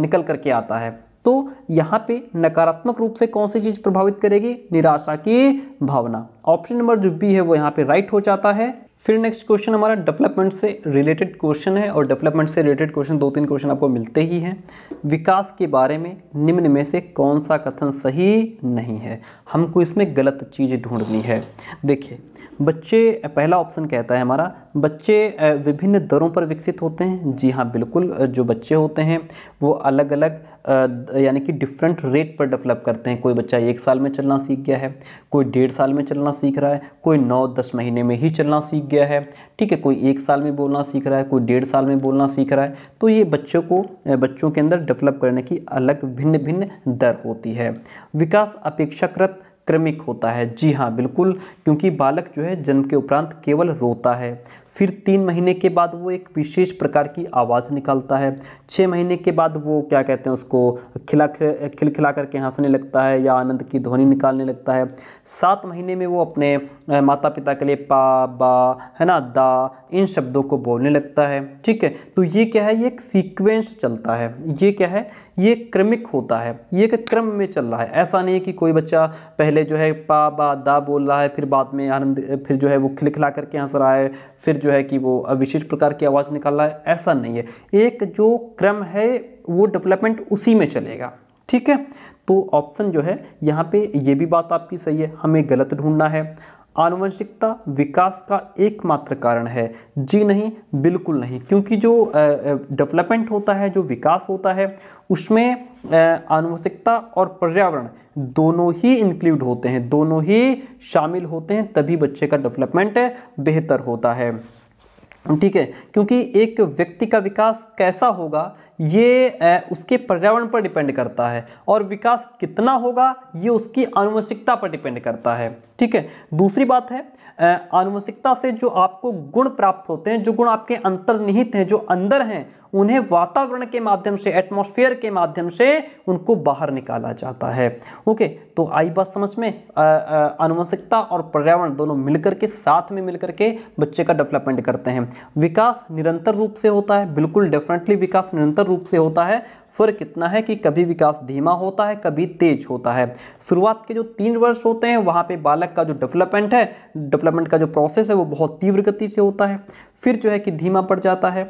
निकल करके आता है तो यहाँ पे नकारात्मक रूप से कौन सी चीज़ प्रभावित करेगी निराशा की भावना ऑप्शन नंबर जो बी है वो यहाँ पे राइट हो जाता है फिर नेक्स्ट क्वेश्चन हमारा डेवलपमेंट से रिलेटेड क्वेश्चन है और डेवलपमेंट से रिलेटेड क्वेश्चन दो तीन क्वेश्चन आपको मिलते ही हैं विकास के बारे में निम्न में से कौन सा कथन सही नहीं है हमको इसमें गलत चीज़ ढूंढनी है देखिए बच्चे पहला ऑप्शन कहता है हमारा बच्चे विभिन्न दरों पर विकसित होते हैं जी हाँ बिल्कुल जो बच्चे होते हैं वो अलग अलग यानी कि डिफरेंट रेट पर डेवलप करते हैं कोई बच्चा एक साल में चलना सीख गया है कोई डेढ़ साल में चलना सीख रहा है कोई नौ दस महीने में ही चलना सीख गया है ठीक है कोई एक साल में बोलना सीख रहा है कोई डेढ़ साल में बोलना सीख रहा है तो ये बच्चों को बच्चों के अंदर डेवलप करने की अलग भिन्न भिन्न दर होती है विकास अपेक्षाकृत क्रमिक होता है जी हाँ बिल्कुल क्योंकि बालक जो है जन्म के उपरांत केवल रोता है फिर तीन महीने के बाद वो एक विशेष प्रकार की आवाज़ निकालता है छः महीने के बाद वो क्या कहते हैं उसको खिला खिलखिला करके हंसने लगता है या आनंद की ध्वनि निकालने लगता है सात महीने में वो अपने माता पिता के लिए पा बा है ना दा इन शब्दों को बोलने लगता है ठीक है तो ये क्या है ये एक सीक्वेंस चलता है ये क्या है ये क्रमिक होता है ये एक क्रम में चल रहा है ऐसा नहीं है कि कोई बच्चा पहले जो है पा बा दा बोल रहा है फिर बाद में आनंद फिर जो है वो खिलखिला करके हंस रहा है फिर जो है कि वो विशेष प्रकार की आवाज़ निकाल रहा है ऐसा नहीं है एक जो क्रम है वो डेवलपमेंट उसी में चलेगा ठीक है तो ऑप्शन जो है यहाँ पे ये भी बात आपकी सही है हमें गलत ढूंढना है आनुवंशिकता विकास का एकमात्र कारण है जी नहीं बिल्कुल नहीं क्योंकि जो डेवलपमेंट होता है जो विकास होता है उसमें आनुवंशिकता और पर्यावरण दोनों ही इंक्लूड होते हैं दोनों ही शामिल होते हैं तभी बच्चे का डेवलपमेंट बेहतर होता है ठीक है क्योंकि एक व्यक्ति का विकास कैसा होगा ये उसके पर्यावरण पर डिपेंड करता है और विकास कितना होगा ये उसकी आनुवंशिकता पर डिपेंड करता है ठीक है दूसरी बात है आनुवंशिकता से जो आपको गुण प्राप्त होते हैं जो गुण आपके अंतर्निहित हैं जो अंदर हैं उन्हें वातावरण के माध्यम से एटमोसफेयर के माध्यम से उनको बाहर निकाला जाता है ओके तो आई बात समझ में अनुवंशिकता और पर्यावरण दोनों मिलकर के साथ में मिलकर के बच्चे का डेवलपमेंट करते हैं विकास निरंतर रूप से होता है बिल्कुल डेफिनेटली विकास निरंतर रूप से होता है फर्क इतना है कि कभी विकास धीमा होता है कभी तेज होता है शुरुआत के जो तीन वर्ष होते हैं वहाँ पे बालक का जो डेवलपमेंट है डेवलपमेंट का जो प्रोसेस है वो बहुत तीव्र गति से होता है फिर जो है कि धीमा पड़ जाता है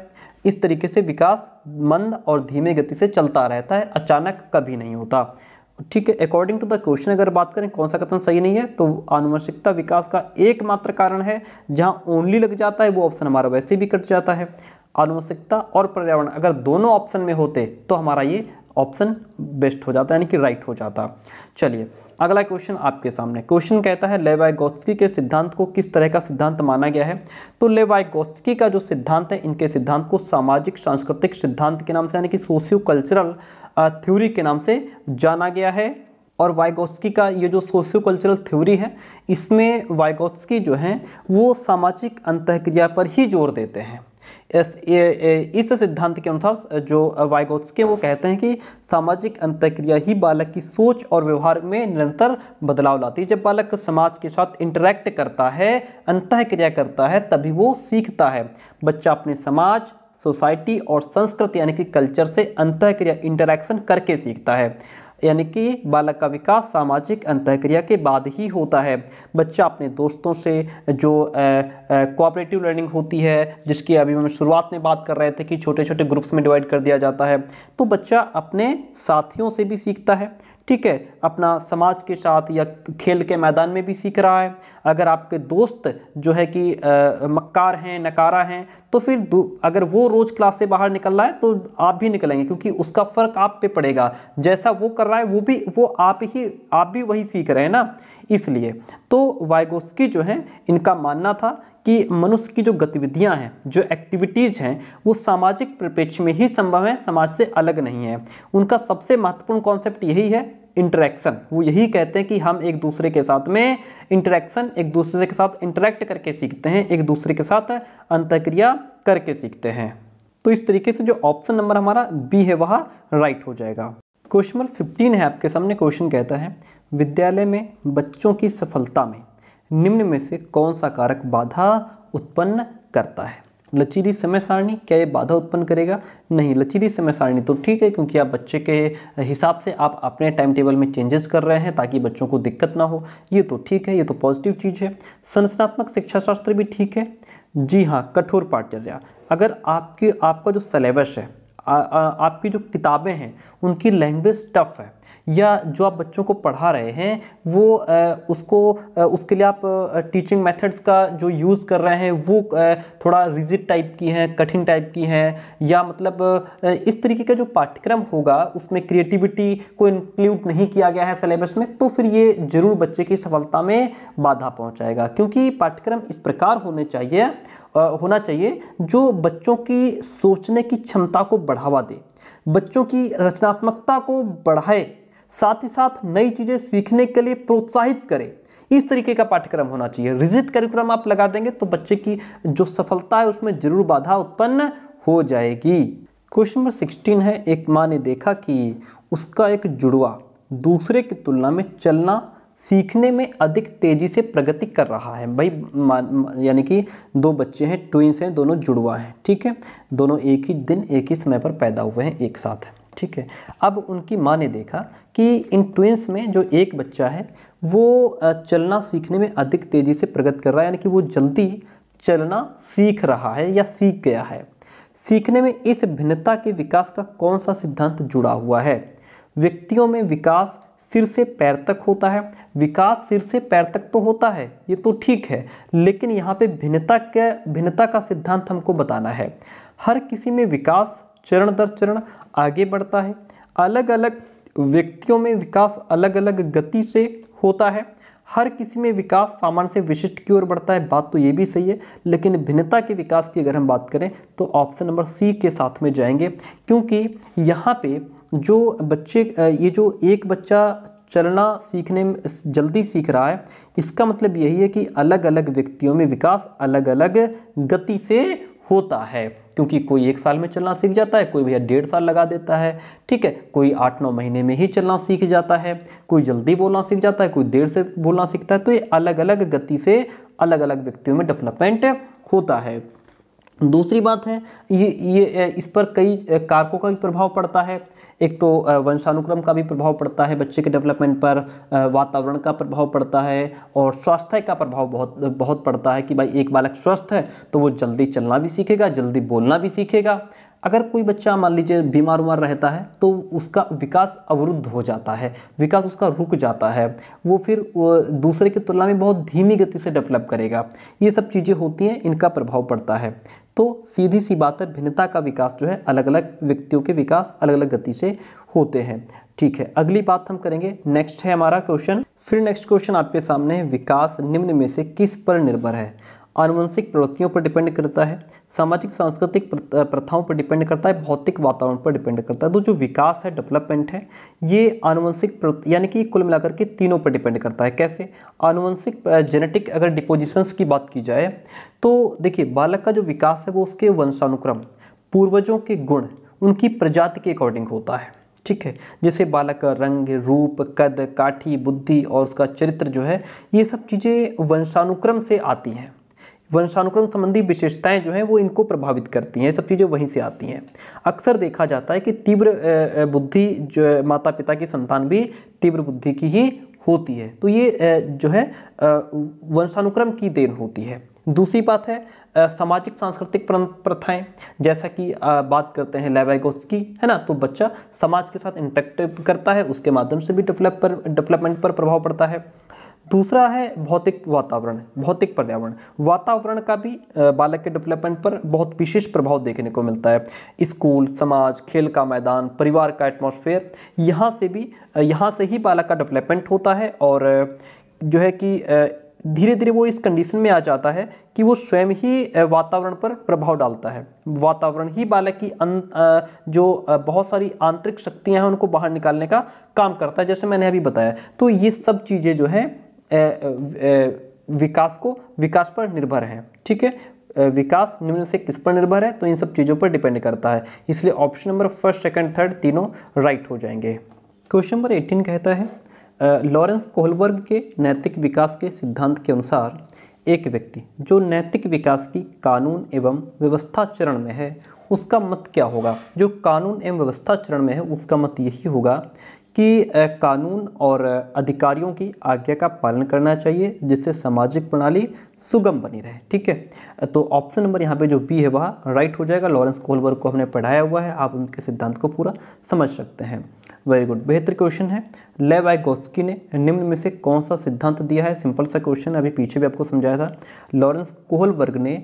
इस तरीके से विकास मंद और धीमे गति से चलता रहता है अचानक कभी नहीं होता ठीक है अकॉर्डिंग टू द क्वेश्चन अगर बात करें कौन सा कथन सही नहीं है तो आनुवंशिकता विकास का एकमात्र कारण है जहाँ ओनली लग जाता है वो ऑप्शन हमारा वैसे भी कट जाता है आनुवंशिकता और पर्यावरण अगर दोनों ऑप्शन में होते तो हमारा ये ऑप्शन बेस्ट हो जाता यानी कि राइट हो जाता चलिए अगला क्वेश्चन आपके सामने क्वेश्चन कहता है लेवाइगोत्स्की के सिद्धांत को किस तरह का सिद्धांत माना गया है तो लेवाइगोत्स्की का जो सिद्धांत है इनके सिद्धांत को सामाजिक सांस्कृतिक सिद्धांत के नाम से यानी कि सोशियो कल्चरल थ्योरी के नाम से जाना गया है और वाइगोस्की का ये जो सोशियो कल्चरल थ्योरी है इसमें वाइगोस्की जो हैं वो सामाजिक अंतक्रिया पर ही जोर देते हैं इस सिद्धांत के अनुसार जो वाइगोत्स के वो कहते हैं कि सामाजिक अंतक्रिया ही बालक की सोच और व्यवहार में निरंतर बदलाव लाती है जब बालक समाज के साथ इंटरेक्ट करता है अंतक्रिया करता है तभी वो सीखता है बच्चा अपने समाज सोसाइटी और संस्कृति यानी कि कल्चर से अंतक्रिया इंटरेक्शन करके सीखता है यानी कि बालक का विकास सामाजिक अंतःक्रिया के बाद ही होता है बच्चा अपने दोस्तों से जो कोऑपरेटिव लर्निंग होती है जिसकी अभी हम शुरुआत में बात कर रहे थे कि छोटे छोटे ग्रुप्स में डिवाइड कर दिया जाता है तो बच्चा अपने साथियों से भी सीखता है ठीक है अपना समाज के साथ या खेल के मैदान में भी सीख रहा है अगर आपके दोस्त जो है कि मक्कार हैं नकारा हैं तो फिर अगर वो रोज़ क्लास से बाहर निकल रहा है तो आप भी निकलेंगे क्योंकि उसका फ़र्क आप पे पड़ेगा जैसा वो कर रहा है वो भी वो आप ही आप भी वही सीख रहे हैं ना इसलिए तो वाइगोस्की जो है इनका मानना था कि मनुष्य की जो गतिविधियां हैं जो एक्टिविटीज़ हैं वो सामाजिक परिप्रेक्ष्य में ही संभव है समाज से अलग नहीं है उनका सबसे महत्वपूर्ण कॉन्सेप्ट यही है इंटरेक्शन वो यही कहते हैं कि हम एक दूसरे के साथ में इंटरेक्शन एक दूसरे के साथ इंटरेक्ट करके सीखते हैं एक दूसरे के साथ अंतक्रिया करके सीखते हैं तो इस तरीके से जो ऑप्शन नंबर हमारा बी है वह राइट हो जाएगा क्वेश्चन नंबर फिफ्टीन है आपके सामने क्वेश्चन कहता है विद्यालय में बच्चों की सफलता में निम्न में से कौन सा कारक बाधा उत्पन्न करता है लचीली समय सारणी क्या ये बाधा उत्पन्न करेगा नहीं लचीली समय सारणी तो ठीक है क्योंकि आप बच्चे के हिसाब से आप अपने टाइम टेबल में चेंजेस कर रहे हैं ताकि बच्चों को दिक्कत ना हो ये तो ठीक है ये तो पॉजिटिव चीज़ है संरचनात्मक शिक्षा शास्त्र भी ठीक है जी हाँ कठोर पाठचर्या अगर आपकी आपका जो सिलेबस है आ, आ, आपकी जो किताबें हैं उनकी लैंग्वेज टफ है या जो आप बच्चों को पढ़ा रहे हैं वो उसको उसके लिए आप टीचिंग मेथड्स का जो यूज़ कर रहे हैं वो थोड़ा रिजिड टाइप की हैं कठिन टाइप की हैं या मतलब इस तरीके का जो पाठ्यक्रम होगा उसमें क्रिएटिविटी को इंक्लूड नहीं किया गया है सिलेबस में तो फिर ये ज़रूर बच्चे की सफलता में बाधा पहुँचाएगा क्योंकि पाठ्यक्रम इस प्रकार होने चाहिए होना चाहिए जो बच्चों की सोचने की क्षमता को बढ़ावा दे बच्चों की रचनात्मकता को बढ़ाए साथ ही साथ नई चीज़ें सीखने के लिए प्रोत्साहित करें इस तरीके का पाठ्यक्रम होना चाहिए रिजिट करिकुलम आप लगा देंगे तो बच्चे की जो सफलता है उसमें जरूर बाधा उत्पन्न हो जाएगी क्वेश्चन नंबर सिक्सटीन है एक माँ ने देखा कि उसका एक जुड़वा दूसरे की तुलना में चलना सीखने में अधिक तेज़ी से प्रगति कर रहा है भाई यानी कि दो बच्चे हैं ट्विंस हैं दोनों जुड़वा हैं ठीक है दोनों एक ही दिन एक ही समय पर पैदा हुए हैं एक साथ ठीक है अब उनकी माँ ने देखा कि इन ट्विंस में जो एक बच्चा है वो चलना सीखने में अधिक तेज़ी से प्रगत कर रहा है यानी कि वो जल्दी चलना सीख रहा है या सीख गया है सीखने में इस भिन्नता के विकास का कौन सा सिद्धांत जुड़ा हुआ है व्यक्तियों में विकास सिर से पैर तक होता है विकास सिर से पैर तक तो होता है ये तो ठीक है लेकिन यहाँ पे भिन्नता के भिन्नता का सिद्धांत हमको बताना है हर किसी में विकास चरण दर चरण आगे बढ़ता है अलग अलग व्यक्तियों में विकास अलग अलग गति से होता है हर किसी में विकास सामान्य से विशिष्ट की ओर बढ़ता है बात तो ये भी सही है लेकिन भिन्नता के विकास की अगर हम बात करें तो ऑप्शन नंबर सी के साथ में जाएंगे क्योंकि यहाँ पे जो बच्चे ये जो एक बच्चा चलना सीखने में जल्दी सीख रहा है इसका मतलब यही है कि अलग अलग व्यक्तियों में विकास अलग अलग गति से होता है क्योंकि कोई एक साल में चलना सीख जाता है कोई भैया डेढ़ साल लगा देता है ठीक है कोई आठ नौ महीने में ही चलना सीख जाता है कोई जल्दी बोलना सीख जाता है कोई देर से बोलना सीखता है तो ये अलग अलग गति से अलग अलग व्यक्तियों में डेवलपमेंट होता है दूसरी बात है ये ये इस पर कई कारकों का भी प्रभाव पड़ता है एक तो वंशानुक्रम का भी प्रभाव पड़ता है बच्चे के डेवलपमेंट पर वातावरण का प्रभाव पड़ता है और स्वास्थ्य का प्रभाव बहुत बहुत पड़ता है कि भाई एक बालक स्वस्थ है तो वो जल्दी चलना भी सीखेगा जल्दी बोलना भी सीखेगा अगर कोई बच्चा मान लीजिए बीमार उमार रहता है तो उसका विकास अवरुद्ध हो जाता है विकास उसका रुक जाता है वो फिर दूसरे की तुलना में बहुत धीमी गति से डेवलप करेगा ये सब चीज़ें होती हैं इनका प्रभाव पड़ता है तो सीधी सी बात है भिन्नता का विकास जो है अलग अलग व्यक्तियों के विकास अलग अलग गति से होते हैं ठीक है अगली बात हम करेंगे नेक्स्ट है हमारा क्वेश्चन फिर नेक्स्ट क्वेश्चन आपके सामने है विकास निम्न में से किस पर निर्भर है आनुवंशिक प्रवृत्तियों पर डिपेंड करता है सामाजिक सांस्कृतिक प्रथाओं पर डिपेंड करता है भौतिक वातावरण पर डिपेंड करता है तो जो विकास है डेवलपमेंट है ये आनुवंशिक यानी कि कुल मिलाकर के तीनों पर डिपेंड करता है कैसे आनुवंशिक जेनेटिक अगर डिपोजिशंस की बात की जाए तो देखिए बालक का जो विकास है वो उसके वंशानुक्रम पूर्वजों के गुण उनकी प्रजाति के अकॉर्डिंग होता है ठीक है जैसे बालक का रंग रूप कद काठी बुद्धि और उसका चरित्र जो है ये सब चीज़ें वंशानुक्रम से आती हैं वंशानुक्रम संबंधी विशेषताएं जो हैं वो इनको प्रभावित करती हैं सब चीज़ें वहीं से आती हैं अक्सर देखा जाता है कि तीव्र बुद्धि जो माता पिता की संतान भी तीव्र बुद्धि की ही होती है तो ये जो है वंशानुक्रम की देन होती है दूसरी बात है सामाजिक सांस्कृतिक प्रथाएं जैसा कि बात करते हैं लेवाइगोस की है ना तो बच्चा समाज के साथ इंटरेक्ट करता है उसके माध्यम से भी डेवलप पर डेवलपमेंट पर प्रभाव पड़ता है दूसरा है भौतिक वातावरण भौतिक पर्यावरण वातावरण का भी बालक के डेवलपमेंट पर बहुत विशेष प्रभाव देखने को मिलता है स्कूल समाज खेल का मैदान परिवार का एटमॉस्फेयर यहाँ से भी यहाँ से ही बालक का डेवलपमेंट होता है और जो है कि धीरे धीरे वो इस कंडीशन में आ जाता है कि वो स्वयं ही वातावरण पर प्रभाव डालता है वातावरण ही बालक की अन, अं, जो बहुत सारी आंतरिक शक्तियां हैं उनको बाहर निकालने का काम करता है जैसे मैंने अभी बताया तो ये सब चीज़ें जो है विकास को विकास पर निर्भर है ठीक है विकास निम्न से किस पर निर्भर है तो इन सब चीज़ों पर डिपेंड करता है इसलिए option number first second third तीनों राइट हो जाएंगे क्वेश्चन नंबर एटीन कहता है लॉरेंस कोहलवर्ग के नैतिक विकास के सिद्धांत के अनुसार एक व्यक्ति जो नैतिक विकास की कानून एवं व्यवस्था चरण में है उसका मत क्या होगा जो कानून एवं व्यवस्था चरण में है उसका मत यही होगा कि कानून और अधिकारियों की आज्ञा का पालन करना चाहिए जिससे सामाजिक प्रणाली सुगम बनी रहे ठीक है तो ऑप्शन नंबर यहाँ पे जो बी है वह राइट हो जाएगा लॉरेंस कोलबर्ग को हमने पढ़ाया हुआ है आप उनके सिद्धांत को पूरा समझ सकते हैं वेरी गुड बेहतर क्वेश्चन है ले आई गोस्की ने निम्न में से कौन सा सिद्धांत दिया है सिंपल सा क्वेश्चन अभी पीछे भी आपको समझाया था लॉरेंस कोहलवर्ग ने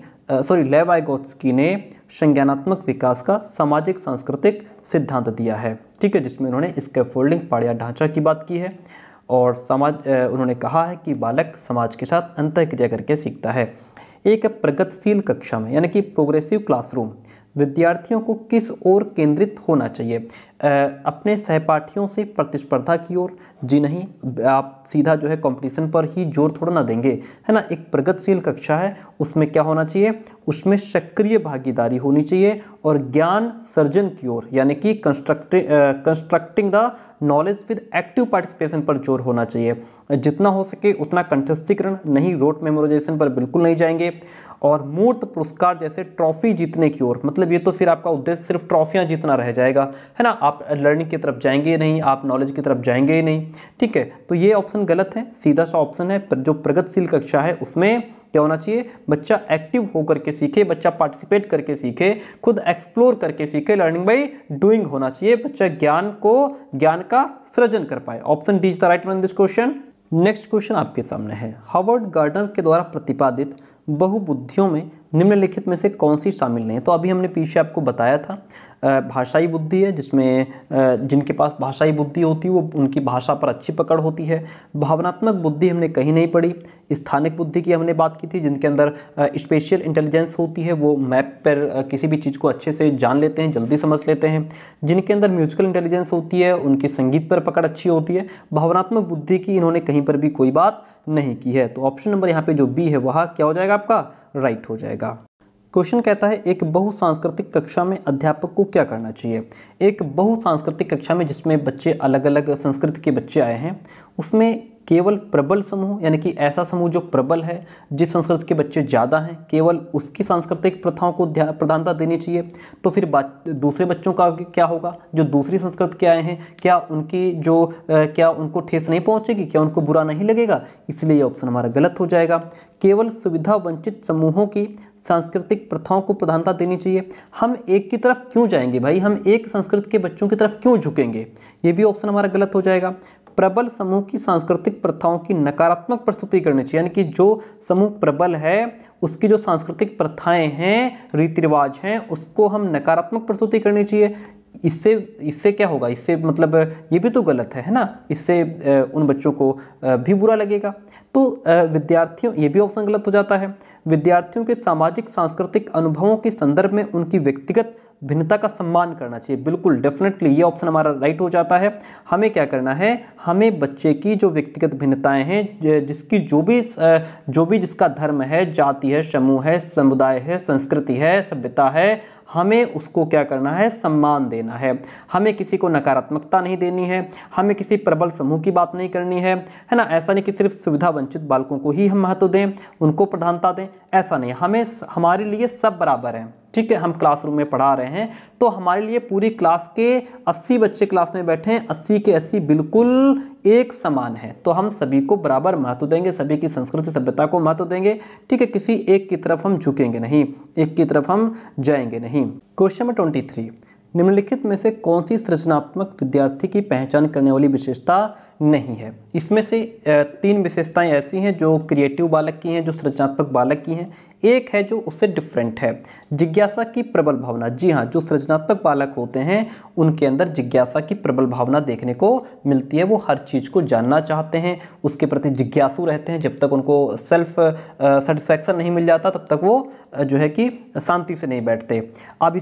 सॉरी ले आई गोस्की ने संज्ञानात्मक विकास का सामाजिक सांस्कृतिक सिद्धांत दिया है ठीक है जिसमें उन्होंने इसके फोल्डिंग पाड़िया ढांचा की बात की है और समाज उन्होंने कहा है कि बालक समाज के साथ अंत क्रिया करके सीखता है एक प्रगतिशील कक्षा में यानी कि प्रोग्रेसिव क्लासरूम विद्यार्थियों को किस ओर केंद्रित होना चाहिए अपने सहपाठियों से प्रतिस्पर्धा की ओर जी नहीं आप सीधा जो है कंपटीशन पर ही जोर थोड़ा ना देंगे है ना एक प्रगतिशील कक्षा है उसमें क्या होना चाहिए उसमें सक्रिय भागीदारी होनी चाहिए और ज्ञान सर्जन की ओर यानी कि constructing constructing the knowledge with active participation पर जोर होना चाहिए जितना हो सके उतना कंठस्थीकरण नहीं रोट मेमोराइजेशन पर बिल्कुल नहीं जाएंगे और मूर्त पुरस्कार जैसे ट्रॉफी जीतने की ओर मतलब ये तो फिर आपका उद्देश्य सिर्फ ट्रॉफियाँ जीतना रह जाएगा है ना आप लर्निंग की तरफ जाएंगे नहीं आप नॉलेज की तरफ जाएंगे ही नहीं ठीक है तो ये ऑप्शन गलत है सीधा सा ऑप्शन है जो प्रगतिशील कक्षा है उसमें क्या होना चाहिए बच्चा एक्टिव होकर के सीखे बच्चा पार्टिसिपेट करके सीखे खुद एक्सप्लोर करके सीखे लर्निंग बाई डूइंग होना चाहिए बच्चा ज्ञान को ज्ञान का सृजन कर पाए option D is the right one this question next question आपके सामने है हॉवर्ड गार्डनर के द्वारा प्रतिपादित बहुबुद्धियों में निम्नलिखित में से कौन सी शामिल नहीं है तो अभी हमने पीछे आपको बताया था भाषाई बुद्धि है जिसमें जिनके पास भाषाई बुद्धि होती है वो उनकी भाषा पर अच्छी पकड़ होती है भावनात्मक बुद्धि हमने कहीं नहीं पढ़ी स्थानिक बुद्धि की हमने बात की थी जिनके अंदर स्पेशल इंटेलिजेंस होती है वो मैप पर किसी भी चीज़ को अच्छे से जान लेते हैं जल्दी समझ लेते हैं जिनके अंदर म्यूजिकल इंटेलिजेंस होती है उनकी संगीत पर पकड़ अच्छी होती है भावनात्मक बुद्धि की इन्होंने कहीं पर भी कोई बात नहीं की है तो ऑप्शन नंबर यहाँ पर जो बी है वह क्या हो जाएगा आपका राइट हो जाएगा क्वेश्चन कहता है एक बहुसांस्कृतिक कक्षा में अध्यापक को क्या करना चाहिए एक बहुसांस्कृतिक कक्षा में जिसमें बच्चे अलग अलग संस्कृति के बच्चे आए हैं उसमें केवल प्रबल समूह यानी कि ऐसा समूह जो प्रबल है जिस संस्कृति के बच्चे ज़्यादा हैं केवल उसकी सांस्कृतिक प्रथाओं को प्रधानता देनी चाहिए तो फिर बात दूसरे बच्चों का क्या होगा जो दूसरी संस्कृति के आए हैं क्या उनकी जो आ, क्या उनको ठेस नहीं पहुंचेगी क्या उनको बुरा नहीं लगेगा इसलिए ये ऑप्शन हमारा गलत हो जाएगा केवल सुविधा वंचित समूहों की सांस्कृतिक प्रथाओं को प्रधानता देनी चाहिए हम एक की तरफ क्यों जाएंगे भाई हम एक संस्कृत के बच्चों की तरफ क्यों झुकेंगे ये भी ऑप्शन हमारा गलत हो जाएगा प्रबल समूह की सांस्कृतिक प्रथाओं की नकारात्मक प्रस्तुति करनी चाहिए यानी कि जो समूह प्रबल है उसकी जो सांस्कृतिक प्रथाएं हैं रीति रिवाज हैं उसको हम नकारात्मक प्रस्तुति करनी चाहिए इससे इससे क्या होगा इससे मतलब ये भी तो गलत है है ना इससे उन बच्चों को भी बुरा लगेगा तो विद्यार्थियों ये भी ऑप्शन गलत हो जाता है विद्यार्थियों के सामाजिक सांस्कृतिक अनुभवों के संदर्भ में उनकी व्यक्तिगत भिन्नता का सम्मान करना चाहिए बिल्कुल डेफिनेटली ये ऑप्शन हमारा राइट हो जाता है हमें क्या करना है हमें बच्चे की जो व्यक्तिगत भिन्नताएं हैं जिसकी जो भी जो भी जिसका धर्म है जाति है समूह है समुदाय है संस्कृति है सभ्यता है हमें उसको क्या करना है सम्मान देना है हमें किसी को नकारात्मकता नहीं देनी है हमें किसी प्रबल समूह की बात नहीं करनी है है ना ऐसा नहीं कि सिर्फ सुविधा वंचित बालकों को ही हम महत्व दें उनको प्रधानता दें ऐसा नहीं हमें हमारे लिए सब बराबर हैं ठीक है हम क्लासरूम में पढ़ा रहे हैं तो हमारे लिए पूरी क्लास के 80 बच्चे क्लास में बैठे हैं 80 के 80 बिल्कुल एक समान है तो हम सभी को बराबर महत्व देंगे सभी की संस्कृति सभ्यता को महत्व देंगे ठीक है किसी एक की तरफ हम झुकेंगे नहीं एक की तरफ हम जाएंगे नहीं क्वेश्चन नंबर ट्वेंटी निम्नलिखित में से कौन सी सृजनात्मक विद्यार्थी की पहचान करने वाली विशेषता नहीं है इसमें से तीन विशेषताएं ऐसी हैं जो क्रिएटिव बालक की हैं जो सृजनात्मक बालक की हैं एक है जो उससे डिफरेंट है जिज्ञासा की प्रबल भावना जी हाँ जो सृजनात्मक बालक होते हैं उनके अंदर जिज्ञासा की प्रबल भावना देखने को मिलती है वो हर चीज़ को जानना चाहते हैं उसके प्रति जिज्ञासु रहते हैं जब तक उनको सेल्फ सेटिस्फैक्शन नहीं मिल जाता तब तक वो जो है कि शांति से नहीं बैठते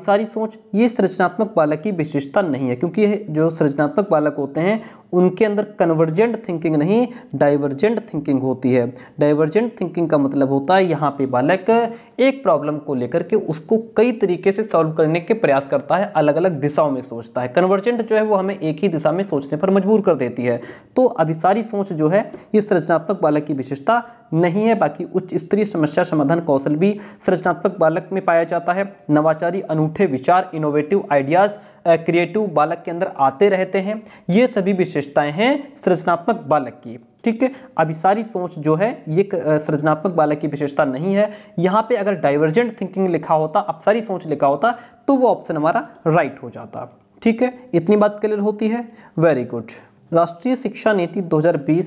सारी सोच ये सृजनात्मक बालक की विशेषता नहीं है क्योंकि जो सृजनात्मक बालक होते हैं उनके अंदर कन्वर्जेंट थिंकिंग नहीं डाइवर्जेंट थिंकिंग होती है डाइवर्जेंट थिंकिंग का मतलब होता है यहाँ पे बालक एक प्रॉब्लम को लेकर के उसको कई तरीके से सॉल्व करने के प्रयास करता है अलग अलग दिशाओं में सोचता है कन्वर्जेंट जो है वो हमें एक ही दिशा में सोचने पर मजबूर कर देती है तो अभिसारी सोच जो है ये सृजनात्मक बालक की विशेषता नहीं है बाकी उच्च स्तरीय समस्या समाधान कौशल भी सृजनात्मक बालक में पाया जाता है नवाचारी अनूठे विचार इनोवेटिव आइडियाज़ क्रिएटिव बालक के अंदर आते रहते हैं ये सभी विशेषताएं हैं सृजनात्मक बालक की ठीक है सारी सोच जो है ये सृजनात्मक बालक की विशेषता नहीं है यहाँ पे अगर डाइवर्जेंट थिंकिंग लिखा होता अपसारी सोच लिखा होता तो वो ऑप्शन हमारा राइट हो जाता ठीक है इतनी बात क्लियर होती है वेरी गुड राष्ट्रीय शिक्षा नीति 2020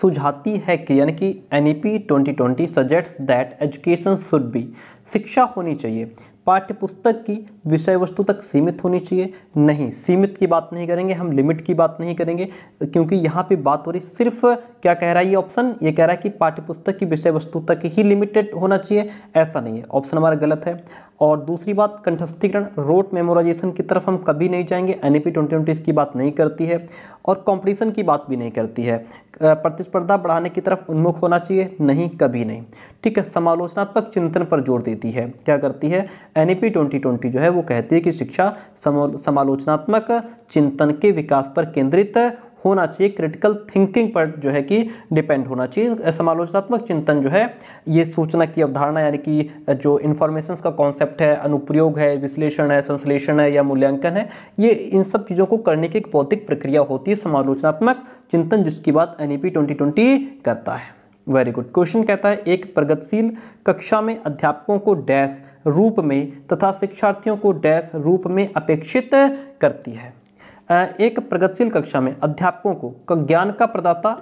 सुझाती है कि यानी कि N E P twenty twenty that education should be शिक्षा होनी चाहिए पाठ्य पुस्तक की विषय वस्तु तक सीमित होनी चाहिए नहीं सीमित की बात नहीं करेंगे हम लिमिट की बात नहीं करेंगे क्योंकि यहाँ पे बात हो रही सिर्फ क्या कह रहा है ये ऑप्शन ये कह रहा है कि पाठ्यपुस्तक की विषय वस्तु तक ही लिमिटेड होना चाहिए ऐसा नहीं है ऑप्शन हमारा गलत है और दूसरी बात कंठस्थीकरण रोट मेमोराइजेशन की तरफ हम कभी नहीं जाएंगे N E P twenty twenty इसकी बात नहीं करती है और कंपटीशन की बात भी नहीं करती है प्रतिस्पर्धा बढ़ाने की तरफ उन्मुख होना चाहिए नहीं कभी नहीं ठीक है समालोचनात्मक चिंतन पर जोर देती है क्या करती है N E P twenty twenty जो है वो कहती है कि शिक्षा समालोचनात्मक चिंतन के विकास पर केंद्रित होना चाहिए क्रिटिकल थिंकिंग पर जो है कि डिपेंड होना चाहिए समालोचनात्मक चिंतन जो है ये सूचना की अवधारणा यानी कि जो इन्फॉर्मेशन का कॉन्सेप्ट है अनुप्रयोग है विश्लेषण है संश्लेषण है या मूल्यांकन है ये इन सब चीज़ों को करने की एक भौतिक प्रक्रिया होती है समालोचनात्मक चिंतन जिसकी बात एन ई e करता है वेरी गुड क्वेश्चन कहता है एक प्रगतिशील कक्षा में अध्यापकों को डैश रूप में तथा शिक्षार्थियों को डैश रूप में अपेक्षित करती है एक प्रगतिशील कक्षा में अध्यापकों को ज्ञान का प्रदाता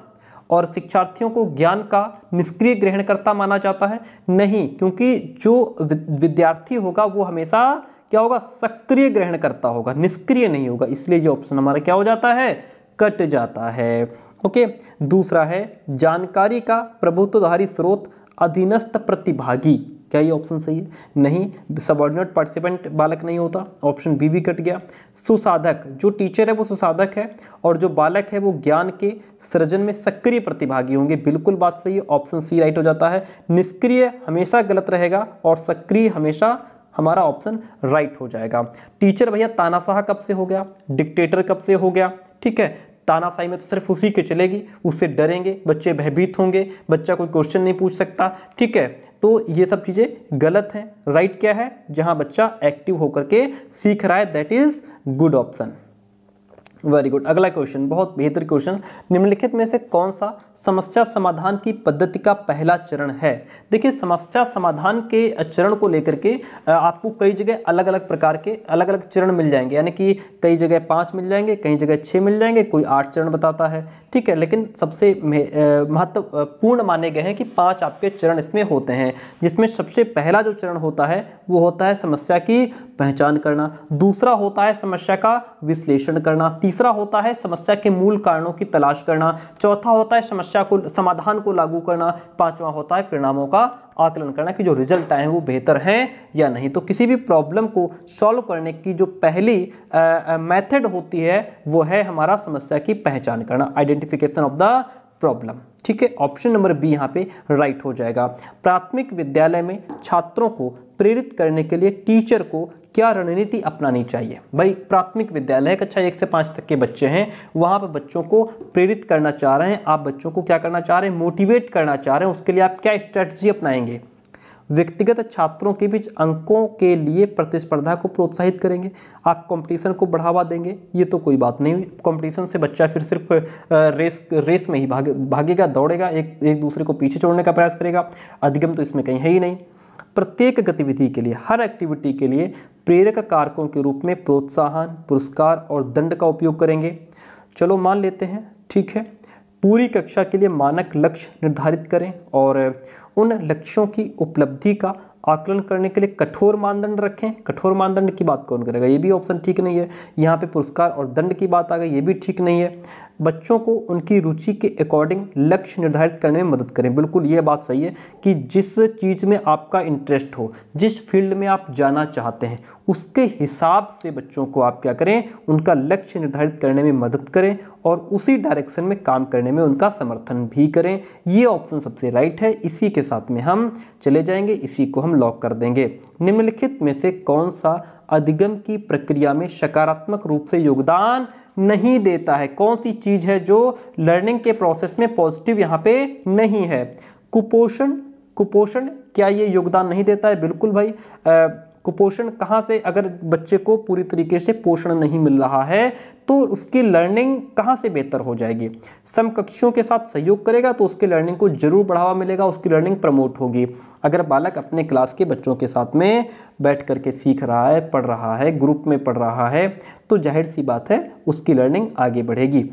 और शिक्षार्थियों को ज्ञान का निष्क्रिय ग्रहणकर्ता माना जाता है नहीं क्योंकि जो विद्यार्थी होगा वो हमेशा क्या होगा सक्रिय ग्रहणकर्ता होगा निष्क्रिय नहीं होगा इसलिए ये ऑप्शन हमारा क्या हो जाता है कट जाता है ओके दूसरा है जानकारी का प्रभुत्वधारी स्रोत अधीनस्थ प्रतिभागी क्या ये ऑप्शन सही है नहीं सबॉर्डिनेट पार्टिसिपेंट बालक नहीं होता ऑप्शन बी भी कट गया सुसाधक जो टीचर है वो सुसाधक है और जो बालक है वो ज्ञान के सृजन में सक्रिय प्रतिभागी होंगे बिल्कुल बात सही है ऑप्शन सी राइट हो जाता है निष्क्रिय हमेशा गलत रहेगा और सक्रिय हमेशा हमारा ऑप्शन राइट हो जाएगा टीचर भैया तानाशाह कब से हो गया डिक्टेटर कब से हो गया ठीक है तानाशाही में तो सिर्फ उसी के चलेगी उससे डरेंगे बच्चे भयभीत होंगे बच्चा कोई क्वेश्चन नहीं पूछ सकता ठीक है तो ये सब चीज़ें गलत हैं राइट क्या है जहाँ बच्चा एक्टिव होकर के सीख रहा है that is good option very good अगला क्वेश्चन बहुत बेहतर क्वेश्चन निम्नलिखित में से कौन सा समस्या समाधान की पद्धति का पहला चरण है देखिए समस्या समाधान के चरण को लेकर के आपको कई जगह अलग अलग प्रकार के अलग अलग चरण मिल जाएंगे यानी कि कई जगह पाँच मिल जाएंगे कई जगह छः मिल जाएंगे कोई आठ चरण बताता है ठीक है लेकिन सबसे महत्वपूर्ण माने गए हैं कि पाँच आपके चरण इसमें होते हैं जिसमें सबसे पहला जो चरण होता है वो होता है समस्या की पहचान करना दूसरा होता है समस्या का विश्लेषण करना तीसरा होता है समस्या के मूल कारणों की तलाश करना चौथा होता है समस्या को समाधान को लागू करना पांचवा होता है परिणामों का आकलन करना कि जो रिजल्ट आए हैं वो बेहतर हैं या नहीं तो किसी भी प्रॉब्लम को सॉल्व करने की जो पहली मेथड होती है वो है हमारा समस्या की पहचान करना आइडेंटिफिकेशन ऑफ द प्रॉब्लम ठीक है ऑप्शन नंबर बी यहाँ पे राइट हो जाएगा प्राथमिक विद्यालय में छात्रों को प्रेरित करने के लिए टीचर को क्या रणनीति अपनानी चाहिए भाई प्राथमिक विद्यालय है कक्षा अच्छा एक से पाँच तक के बच्चे हैं वहाँ पर बच्चों को प्रेरित करना चाह रहे हैं आप बच्चों को क्या करना चाह रहे हैं मोटिवेट करना चाह रहे हैं उसके लिए आप क्या स्ट्रैटी अपनाएंगे व्यक्तिगत छात्रों के बीच अंकों के लिए प्रतिस्पर्धा को प्रोत्साहित करेंगे आप कंपटीशन को बढ़ावा देंगे ये तो कोई बात नहीं कंपटीशन से बच्चा फिर सिर्फ रेस रेस में ही भागे भागेगा दौड़ेगा एक एक दूसरे को पीछे छोड़ने का प्रयास करेगा अधिगम तो इसमें कहीं है ही नहीं प्रत्येक गतिविधि के लिए हर एक्टिविटी के लिए प्रेरक कारकों के रूप में प्रोत्साहन पुरस्कार और दंड का उपयोग करेंगे चलो मान लेते हैं ठीक है पूरी कक्षा के लिए मानक लक्ष्य निर्धारित करें और उन लक्ष्यों की उपलब्धि का आकलन करने के लिए कठोर मानदंड रखें कठोर मानदंड की बात कौन करेगा ये भी ऑप्शन ठीक नहीं है यहाँ पे पुरस्कार और दंड की बात आ गई ये भी ठीक नहीं है बच्चों को उनकी रुचि के अकॉर्डिंग लक्ष्य निर्धारित करने में मदद करें बिल्कुल ये बात सही है कि जिस चीज़ में आपका इंटरेस्ट हो जिस फील्ड में आप जाना चाहते हैं उसके हिसाब से बच्चों को आप क्या करें उनका लक्ष्य निर्धारित करने में मदद करें और उसी डायरेक्शन में काम करने में उनका समर्थन भी करें ये ऑप्शन सबसे राइट है इसी के साथ में हम चले जाएंगे इसी को हम हम लॉक कर देंगे निम्नलिखित में से कौन सा अधिगम की प्रक्रिया में सकारात्मक रूप से योगदान नहीं देता है कौन सी चीज़ है जो लर्निंग के प्रोसेस में पॉजिटिव यहाँ पे नहीं है कुपोषण कुपोषण क्या ये योगदान नहीं देता है बिल्कुल भाई आ, कुपोषण कहाँ से अगर बच्चे को पूरी तरीके से पोषण नहीं मिल रहा है तो उसकी लर्निंग कहाँ से बेहतर हो जाएगी समकक्षियों के साथ सहयोग करेगा तो उसकी लर्निंग को जरूर बढ़ावा मिलेगा उसकी लर्निंग प्रमोट होगी अगर बालक अपने क्लास के बच्चों के साथ में बैठ करके सीख रहा है पढ़ रहा है ग्रुप में पढ़ रहा है तो जाहिर सी बात है उसकी लर्निंग आगे बढ़ेगी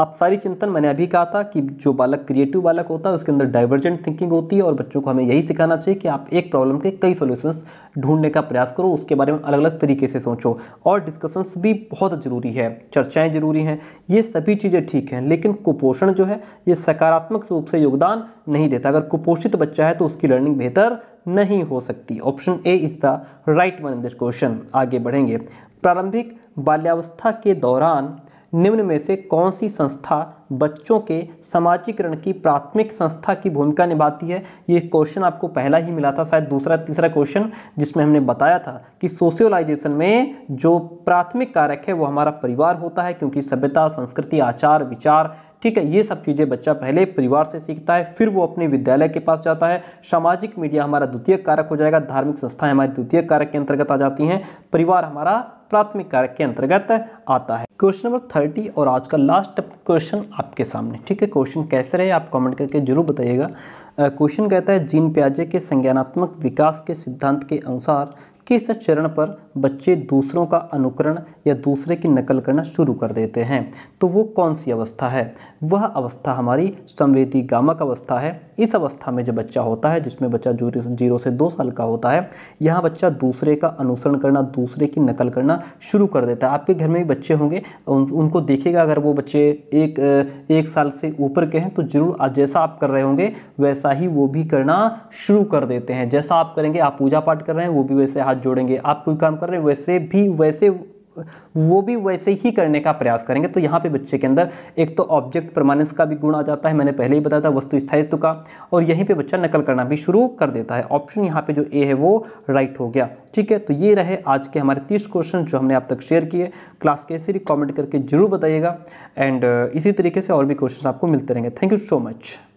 अब सारी चिंतन मैंने अभी कहा था कि जो बालक क्रिएटिव बालक होता है उसके अंदर डाइवर्जेंट थिंकिंग होती है और बच्चों को हमें यही सिखाना चाहिए कि आप एक प्रॉब्लम के कई सोल्यूशंस ढूंढने का प्रयास करो उसके बारे में अलग अलग तरीके से सोचो और डिस्कशंस भी बहुत ज़रूरी है चर्चाएँ ज़रूरी हैं ये सभी चीज़ें ठीक हैं लेकिन कुपोषण जो है ये सकारात्मक रूप से योगदान नहीं देता अगर कुपोषित बच्चा है तो उसकी लर्निंग बेहतर नहीं हो सकती option A is the right one in this question आगे बढ़ेंगे प्रारंभिक बाल्यावस्था के दौरान निम्न में से कौन सी संस्था बच्चों के समाजीकरण की प्राथमिक संस्था की भूमिका निभाती है ये क्वेश्चन आपको पहला ही मिला था शायद दूसरा तीसरा क्वेश्चन जिसमें हमने बताया था कि सोशियोलाइजेशन में जो प्राथमिक कारक है वो हमारा परिवार होता है क्योंकि सभ्यता संस्कृति आचार विचार ठीक है ये सब चीज़ें बच्चा पहले परिवार से सीखता है फिर वो अपने विद्यालय के पास जाता है सामाजिक मीडिया हमारा द्वितीय कारक हो जाएगा धार्मिक संस्थाएं हमारी द्वितीय कारक के अंतर्गत आ जाती हैं परिवार हमारा प्राथमिक कारक के अंतर्गत आता है क्वेश्चन नंबर थर्टी और आज का लास्ट क्वेश्चन आपके सामने ठीक है क्वेश्चन कैसे रहे आप कमेंट करके जरूर बताइएगा क्वेश्चन कहता है जीन प्याजे के संज्ञानात्मक विकास के सिद्धांत के अनुसार किस चरण पर बच्चे दूसरों का अनुकरण या दूसरे की नकल करना शुरू कर देते हैं तो वो कौन सी अवस्था है वह अवस्था हमारी संवेदी गामक अवस्था है इस अवस्था में जो बच्चा होता है जिसमें बच्चा जीरो से दो साल का होता है यहाँ बच्चा दूसरे का अनुसरण करना दूसरे की नकल करना शुरू कर देता है आपके घर में भी बच्चे होंगे उन, उनको देखेगा अगर वो बच्चे एक एक साल से ऊपर के हैं तो ज़रूर जैसा आप कर रहे होंगे वैसा ही वो भी करना शुरू कर देते हैं जैसा आप करेंगे आप पूजा पाठ कर रहे हैं वो भी वैसे हाथ जोड़ेंगे आप कोई काम कर रहे हैं वैसे भी वैसे वो भी वैसे ही करने का प्रयास करेंगे तो यहाँ पे बच्चे के अंदर एक तो ऑब्जेक्ट परमानेंस का भी गुण आ जाता है मैंने पहले ही बताया था वस्तु स्थायित्व का और यहीं पे बच्चा नकल करना भी शुरू कर देता है ऑप्शन यहाँ पे जो ए है वो राइट हो गया ठीक है तो ये रहे आज के हमारे तीस क्वेश्चन जो हमने आप तक शेयर किए क्लास कैसे कॉमेंट करके जरूर बताइएगा एंड इसी तरीके से और भी क्वेश्चन आपको मिलते रहेंगे थैंक यू सो मच